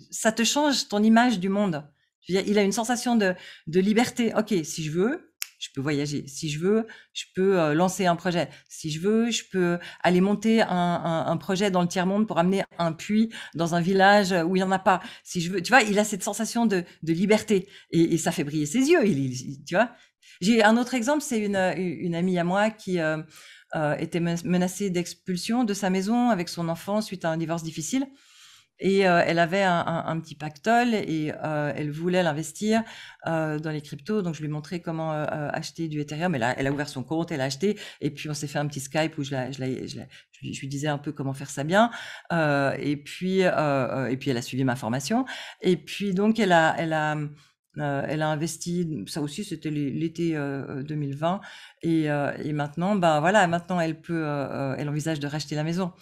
ça te change ton image du monde. il a une sensation de, de liberté. Ok, si je veux, je peux voyager si je veux, je peux euh, lancer un projet si je veux, je peux aller monter un, projet dans le tiers-monde pour amener un puits dans un village où il n'y en a pas. Si je veux, tu vois, il a cette sensation de, liberté et, ça fait briller ses yeux, tu vois. J'ai un autre exemple, c'est une, amie à moi qui euh, euh, était menacée d'expulsion de sa maison avec son enfant suite à un divorce difficile. Et euh, elle avait un, un, petit pactole et euh, elle voulait l'investir euh, dans les cryptos. Donc, je lui ai montré comment euh, acheter du Ethereum. Elle a, elle a ouvert son compte, elle a acheté. Et puis, on s'est fait un petit Skype où je, je, je, je, lui, disais un peu comment faire ça bien. et, puis, et puis, elle a suivi ma formation. Et puis, donc, elle a... Elle a elle a investi, ça aussi c'était l'été 2020, et, et, maintenant, ben voilà, maintenant elle peut, elle envisage de racheter la maison.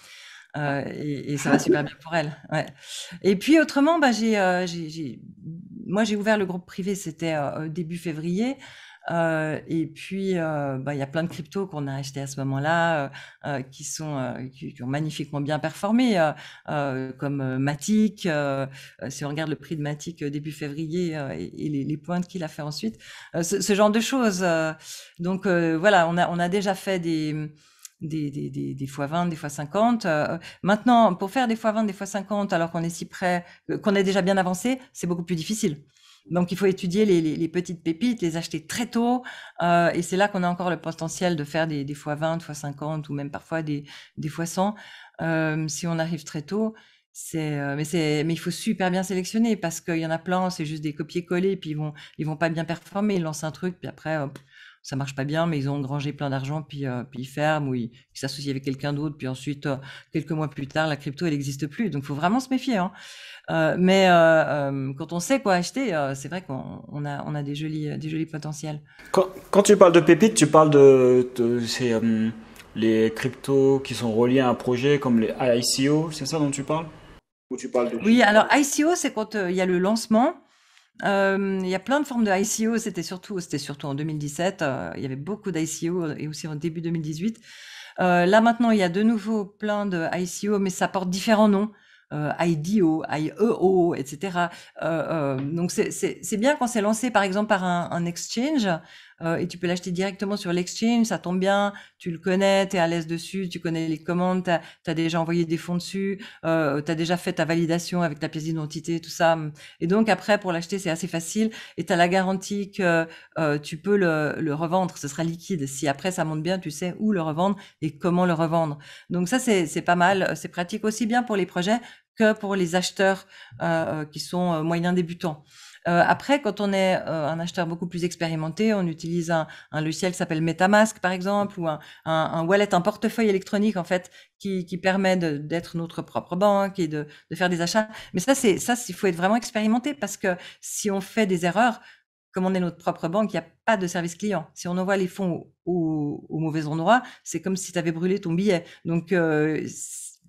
Euh, et, ça va super bien pour elle. Et puis autrement, bah, euh, j'ai, moi j'ai ouvert le groupe privé, c'était euh, début février. et puis, bah, il y a plein de cryptos qu'on a achetés à ce moment-là, qui sont qui, ont magnifiquement bien performé, comme Matic. si on regarde le prix de Matic début février et, les, pointes qu'il a fait ensuite, ce, ce, genre de choses. donc voilà, on a on a déjà fait des des, des, des, des, fois 20, des fois 50. Euh, maintenant, pour faire des fois 20, des fois 50, alors qu'on est si près, euh, qu'on est déjà bien avancé, c'est beaucoup plus difficile. Donc, il faut étudier les, les, petites pépites, les acheter très tôt. Euh, et c'est là qu'on a encore le potentiel de faire des, fois 20, des fois 50 ou même parfois des, des fois 100. si on arrive très tôt, c'est, mais, c'est, mais il faut super bien sélectionner parce qu'il y en a plein, c'est juste des copier-coller, puis ils vont, ils vont pas bien performer, ils lancent un truc, puis après, ça marche pas bien, mais ils ont engrangé plein d'argent, puis, euh, puis ils ferment, ou ils s'associent avec quelqu'un d'autre, puis ensuite, euh, quelques mois plus tard, la crypto, elle n'existe plus. Donc, il faut vraiment se méfier. Hein. Euh, mais quand on sait quoi acheter, c'est vrai qu'on a, on a des, jolis, des jolis potentiels. Quand, tu parles de pépites, tu parles de, les cryptos qui sont reliés à un projet comme les ICO, c'est ça dont tu parles tu parles Oui, alors ICO, c'est quand il y a le lancement. Euh, il y a plein de formes de ICO, c'était surtout, c'était surtout en 2017, euh, il y avait beaucoup d'ICO et aussi en début 2018. Euh, là maintenant, il y a de nouveau plein de ICO, mais ça porte différents noms. IDO, IEO, etc. donc c'est bien quand c'est lancé par exemple par un exchange, euh, et tu peux l'acheter directement sur l'exchange, ça tombe bien, tu le connais, tu es à l'aise dessus, tu connais les commandes, tu as, déjà envoyé des fonds dessus, euh, tu as déjà fait ta validation avec ta pièce d'identité, tout ça. Et donc après, pour l'acheter, c'est assez facile et tu as la garantie que euh, tu peux le, le, revendre, ce sera liquide. Si après ça monte bien, tu sais où le revendre et comment le revendre. Donc ça, c'est pas mal, c'est pratique aussi bien pour les projets que pour les acheteurs euh, qui sont moyens débutants. Euh, après, quand on est euh, un acheteur beaucoup plus expérimenté, on utilise un, logiciel qui s'appelle MetaMask, par exemple, ou un, wallet, un portefeuille électronique, en fait, qui, permet d'être notre propre banque et de, faire des achats. Mais ça, c'est ça, il faut être vraiment expérimenté parce que si on fait des erreurs, comme on est notre propre banque, il n'y a pas de service client. Si on envoie les fonds au, mauvais endroit, c'est comme si tu avais brûlé ton billet. Donc, euh,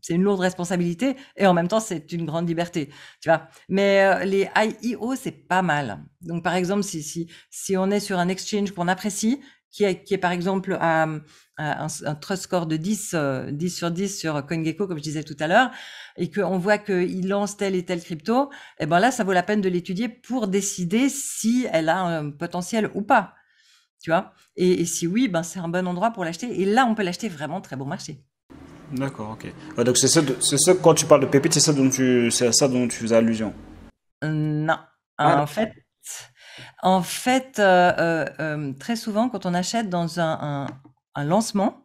c'est une lourde responsabilité et en même temps c'est une grande liberté, tu vois. Mais euh, les IEO c'est pas mal. Donc par exemple si si on est sur un exchange qu'on apprécie, qui est qui est par exemple à, un, trust score de 10 10 euh, sur 10 sur CoinGecko comme je disais tout à l'heure et qu'on voit qu'il lance telle et telle crypto, et eh ben là ça vaut la peine de l'étudier pour décider si elle a un potentiel ou pas. Tu vois et, et si oui, ben c'est un bon endroit pour l'acheter. Et là, on peut l'acheter vraiment très bon marché. D'accord, ok. Euh, donc c'est ça, quand tu parles de pépites, c'est ça dont tu, c'est ça dont tu faisais allusion. Euh, ah, non, en fait, en fait, euh, très souvent quand on achète dans un, lancement,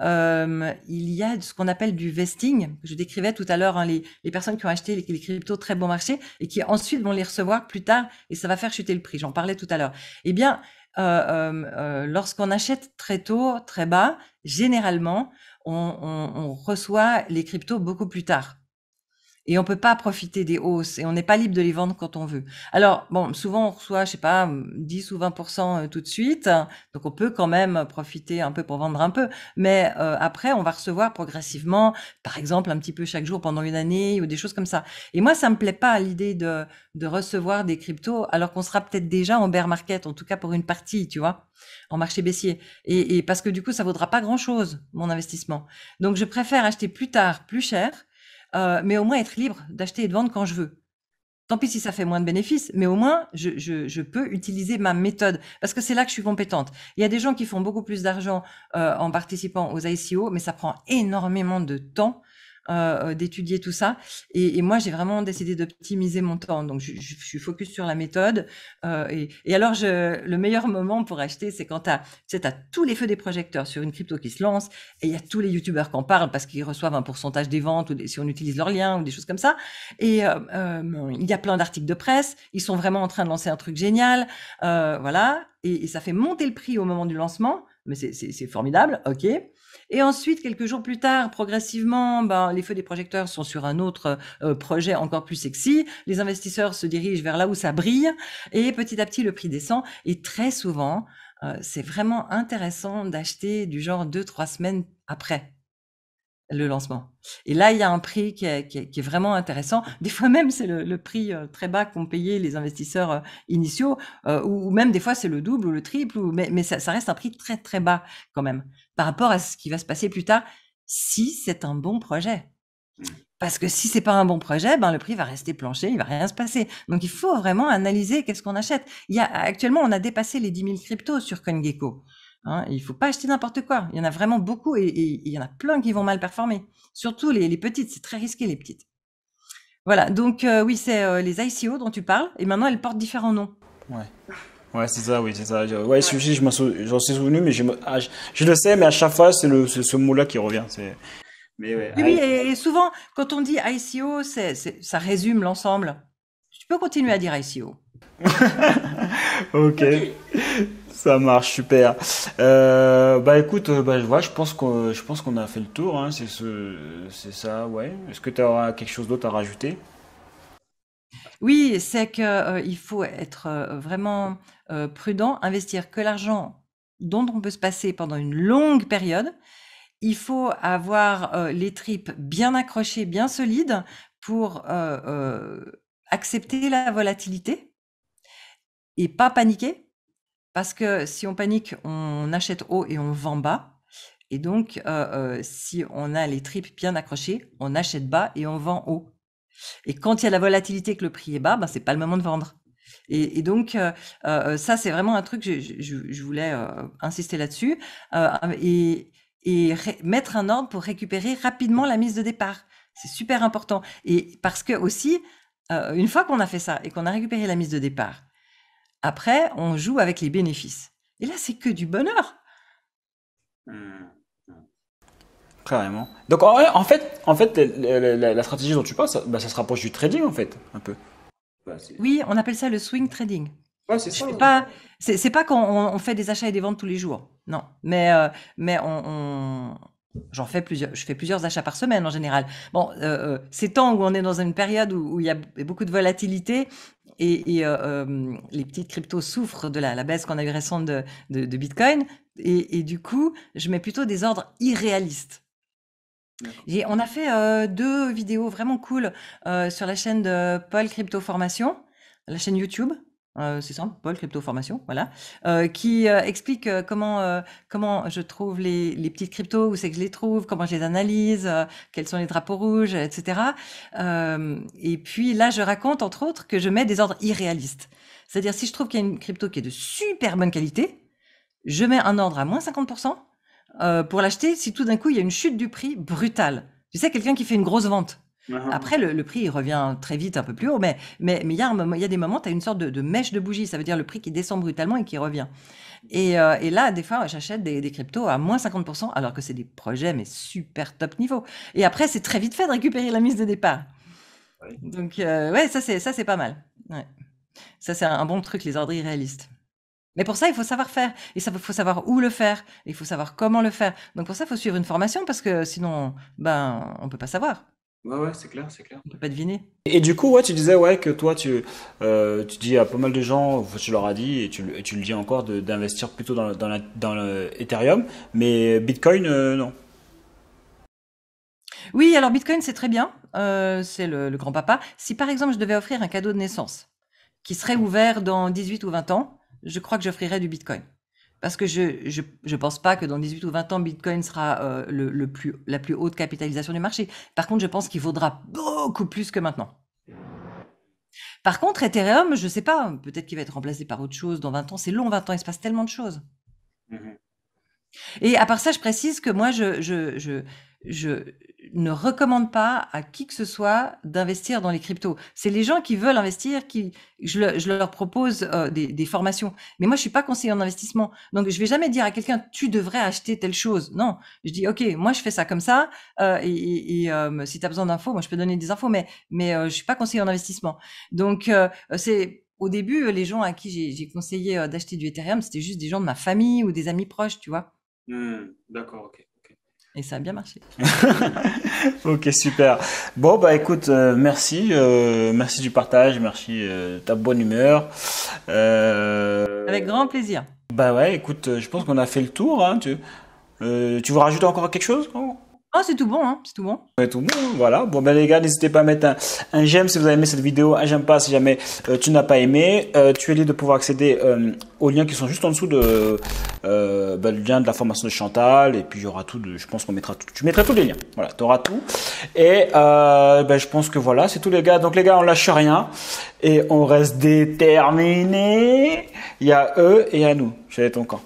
il y a ce qu'on appelle du vesting. Je décrivais tout à l'heure hein, les, personnes qui ont acheté les, les, cryptos très bon marché et qui ensuite vont les recevoir plus tard et ça va faire chuter le prix. J'en parlais tout à l'heure. Eh bien, lorsqu'on achète très tôt, très bas, généralement, on, on, on reçoit les cryptos beaucoup plus tard et on peut pas profiter des hausses et on n'est pas libre de les vendre quand on veut. Alors bon, souvent on reçoit, je sais pas, 10 ou 20 euh, tout de suite, donc on peut quand même profiter un peu pour vendre un peu, mais euh, après on va recevoir progressivement, par exemple un petit peu chaque jour pendant une année ou des choses comme ça. Et moi ça me plaît pas l'idée de, de recevoir des cryptos alors qu'on sera peut-être déjà en bear market, en tout cas pour une partie, tu vois, en marché baissier, et, et parce que du coup ça vaudra pas grand chose mon investissement. Donc je préfère acheter plus tard, plus cher euh, mais au moins être libre d'acheter et de vendre quand je veux. Tant pis si ça fait moins de bénéfices, mais au moins, je, peux utiliser ma méthode parce que c'est là que je suis compétente. Il y a des gens qui font beaucoup plus d'argent euh, en participant aux ICO, mais ça prend énormément de temps euh, euh, d'étudier tout ça. Et, moi, j'ai vraiment décidé d'optimiser mon temps. Donc, je, suis focus sur la méthode. Euh, et, alors, je, le meilleur moment pour acheter, c'est quand tu as, tu tous les feux des projecteurs sur une crypto qui se lance et il y a tous les youtubeurs qui en parlent parce qu'ils reçoivent un pourcentage des ventes ou si on utilise leur liens ou des choses comme ça. Et il y a plein d'articles de presse. Ils sont vraiment en train de lancer un truc génial. voilà. Et, et ça fait monter le prix au moment du lancement mais c'est formidable, ok. Et ensuite, quelques jours plus tard, progressivement, ben, les feux des projecteurs sont sur un autre euh, projet encore plus sexy. Les investisseurs se dirigent vers là où ça brille. Et petit à petit, le prix descend. Et très souvent, euh, c'est vraiment intéressant d'acheter du genre deux, trois semaines après le lancement. Et là, il y a un prix qui est, vraiment intéressant. Des fois même, c'est le, prix euh, très bas qu'ont payé les investisseurs initiaux, ou même des fois, c'est le double ou le triple, mais, ça, reste un prix très très bas quand même par rapport à ce qui va se passer plus tard, si c'est un bon projet. Mmh. Parce que si c'est pas un bon projet, ben le prix va rester planché, il va rien se passer. Donc il faut vraiment analyser qu'est-ce qu'on achète. Il y a, actuellement, on a dépassé les 10 000 cryptos sur CoinGecko. Hein, il faut pas acheter n'importe quoi. Il y en a vraiment beaucoup et, il y en a plein qui vont mal performer. Surtout les, petites, c'est très risqué les petites. Voilà, donc euh, oui, c'est euh, les ICO dont tu parles et maintenant elles portent différents noms. Ouais. Ouais, c'est ça, oui, c'est ça. Ouais, j'en suis souvenu, mais ah, je, je, le sais, mais à chaque fois, c'est ce mot-là qui revient. Mais oui, ah, et, souvent, quand on dit ICO, c ça résume l'ensemble. Tu peux continuer à dire ICO. ok. Ça marche super. Euh, bah écoute, euh, bah, vois je pense qu'on, je pense qu'on a fait le tour. Hein, c'est ce, c'est ça, ouais. Est-ce que tu auras quelque chose d'autre à rajouter Oui, c'est que euh, il faut être vraiment euh, prudent, investir que l'argent dont on peut se passer pendant une longue période. Il faut avoir euh, les tripes bien accrochées, bien solides pour euh, accepter la volatilité et pas paniquer. Parce que si on panique, on achète haut et on vend bas. Et donc, si on a les tripes bien accrochées, on achète bas et on vend haut. Et quand il y a la volatilité que le prix est bas, ben, ce n'est pas le moment de vendre. Et, donc, euh, euh, ça, c'est vraiment un truc, je, je, je voulais euh, insister là-dessus, et, et mettre un ordre pour récupérer rapidement la mise de départ. C'est super important. Et parce que aussi, une fois qu'on a fait ça et qu'on a récupéré la mise de départ, après, on joue avec les bénéfices. Et là, c'est que du bonheur. Mmh. Carrément. Donc, en, fait, en fait la, stratégie dont tu parles, ça, bah, ça, se rapproche du trading, en fait, un peu. Bah, oui, on appelle ça le swing trading. c'est pas, c'est qu'on on- fait des achats et des ventes tous les jours, non. Mais euh, mais j'en fais plusieurs, je fais plusieurs achats par semaine en général. Bon, euh, euh temps où on est dans une période où il y a beaucoup de volatilité et, euh, les petites cryptos souffrent de la, baisse qu'on a eu récente de, Bitcoin et du coup, je mets plutôt des ordres irréalistes. On a fait euh, deux vidéos vraiment cool euh, sur la chaîne de Paul Crypto Formation, la chaîne YouTube. Euh, c'est simple, Paul Crypto Formation, voilà, qui explique comment comment je trouve les, les petites cryptos, où c'est que je les trouve, comment je les analyse, quels sont les drapeaux rouges, etc. et puis là, je raconte entre autres que je mets des ordres irréalistes. C'est-à-dire si je trouve qu'il y a une crypto qui est de super bonne qualité, je mets un ordre à moins 50 euh, pour l'acheter si tout d'un coup il y a une chute du prix brutale. Tu sais, quelqu'un qui fait une grosse vente. Uh-huh. Après, le, prix il revient très vite un peu plus haut, mais il mais, il y, a des moments, tu as une sorte de, mèche de bougie, ça veut dire le prix qui descend brutalement et qui revient. Et, euh, là, des fois, j'achète des, des, cryptos à moins 50%, alors que c'est des projets, mais super top niveau. Et après, c'est très vite fait de récupérer la mise de départ. Donc, oui, euh, ouais, ça, c'est pas mal. Ça, c'est un bon truc, les ordres irréalistes. Mais pour ça, il faut savoir faire. Et ça, faut savoir où le faire. il faut savoir comment le faire. Donc pour ça, il faut suivre une formation parce que sinon, ben, on peut pas savoir. Ouais, c'est clair, c'est clair. On peut pas deviner. Et du coup, ouais, tu disais ouais que toi, tu, euh, tu dis à pas mal de gens, tu leur as dit et tu, le dis encore d'investir plutôt dans, dans, mais Bitcoin, euh, non. Oui, alors Bitcoin, c'est très bien. Euh, c'est le, le grand-papa. Si par exemple, je devais offrir un cadeau de naissance qui serait ouvert dans 18 ou 20 ans, je crois que j'offrirai du Bitcoin. Parce que je ne pense pas que dans 18 ou 20 ans, Bitcoin sera euh, le, plus, la plus haute capitalisation du marché. Par contre, je pense qu'il vaudra beaucoup plus que maintenant. Par contre, Ethereum, je ne sais pas, peut-être qu'il va être remplacé par autre chose dans 20 ans. C'est long, 20 ans, il se passe tellement de choses. Mm-hmm. Et à part ça, je précise que moi, je, je, je ne recommande pas à qui que ce soit d'investir dans les cryptos. C'est les gens qui veulent investir, qui je, leur propose euh, des, formations. Mais moi, je suis pas conseiller en investissement, donc je vais jamais dire à quelqu'un tu devrais acheter telle chose. Non, je dis ok, moi je fais ça comme ça. Euh, et, euh, si tu as besoin d'infos, moi je peux donner des infos, mais mais je suis pas conseiller en investissement. Donc c'est au début, les gens à qui j'ai conseillé d'acheter du Ethereum, c'était juste des gens de ma famille ou des amis proches, tu vois. Mmh, d'accord, ok. Et ça a bien marché. ok, super. Bon, bah écoute, euh, merci. Euh, merci du partage, merci de euh, ta bonne humeur. Avec grand plaisir. Bah ouais, écoute, je pense qu'on a fait le tour. Hein, tu... tu veux rajouter encore quelque chose Oh, c'est tout bon, hein c'est tout bon. C'est tout bon, voilà. Bon, ben les gars, n'hésitez pas à mettre un, j'aime si vous avez aimé cette vidéo, un j'aime pas si jamais euh, tu n'as pas aimé. Euh, tu es libre de pouvoir accéder euh, aux liens qui sont juste en dessous de ben, le lien de la formation de Chantal. Et puis, il y aura tout, de, je pense qu'on mettra tout. Tu mettras tous les liens, voilà, tu auras tout. Et ben, je pense que voilà, c'est tout les gars. Donc les gars, on lâche rien et on reste déterminés. Il y a eux et il y a nous. J'allais ton camp.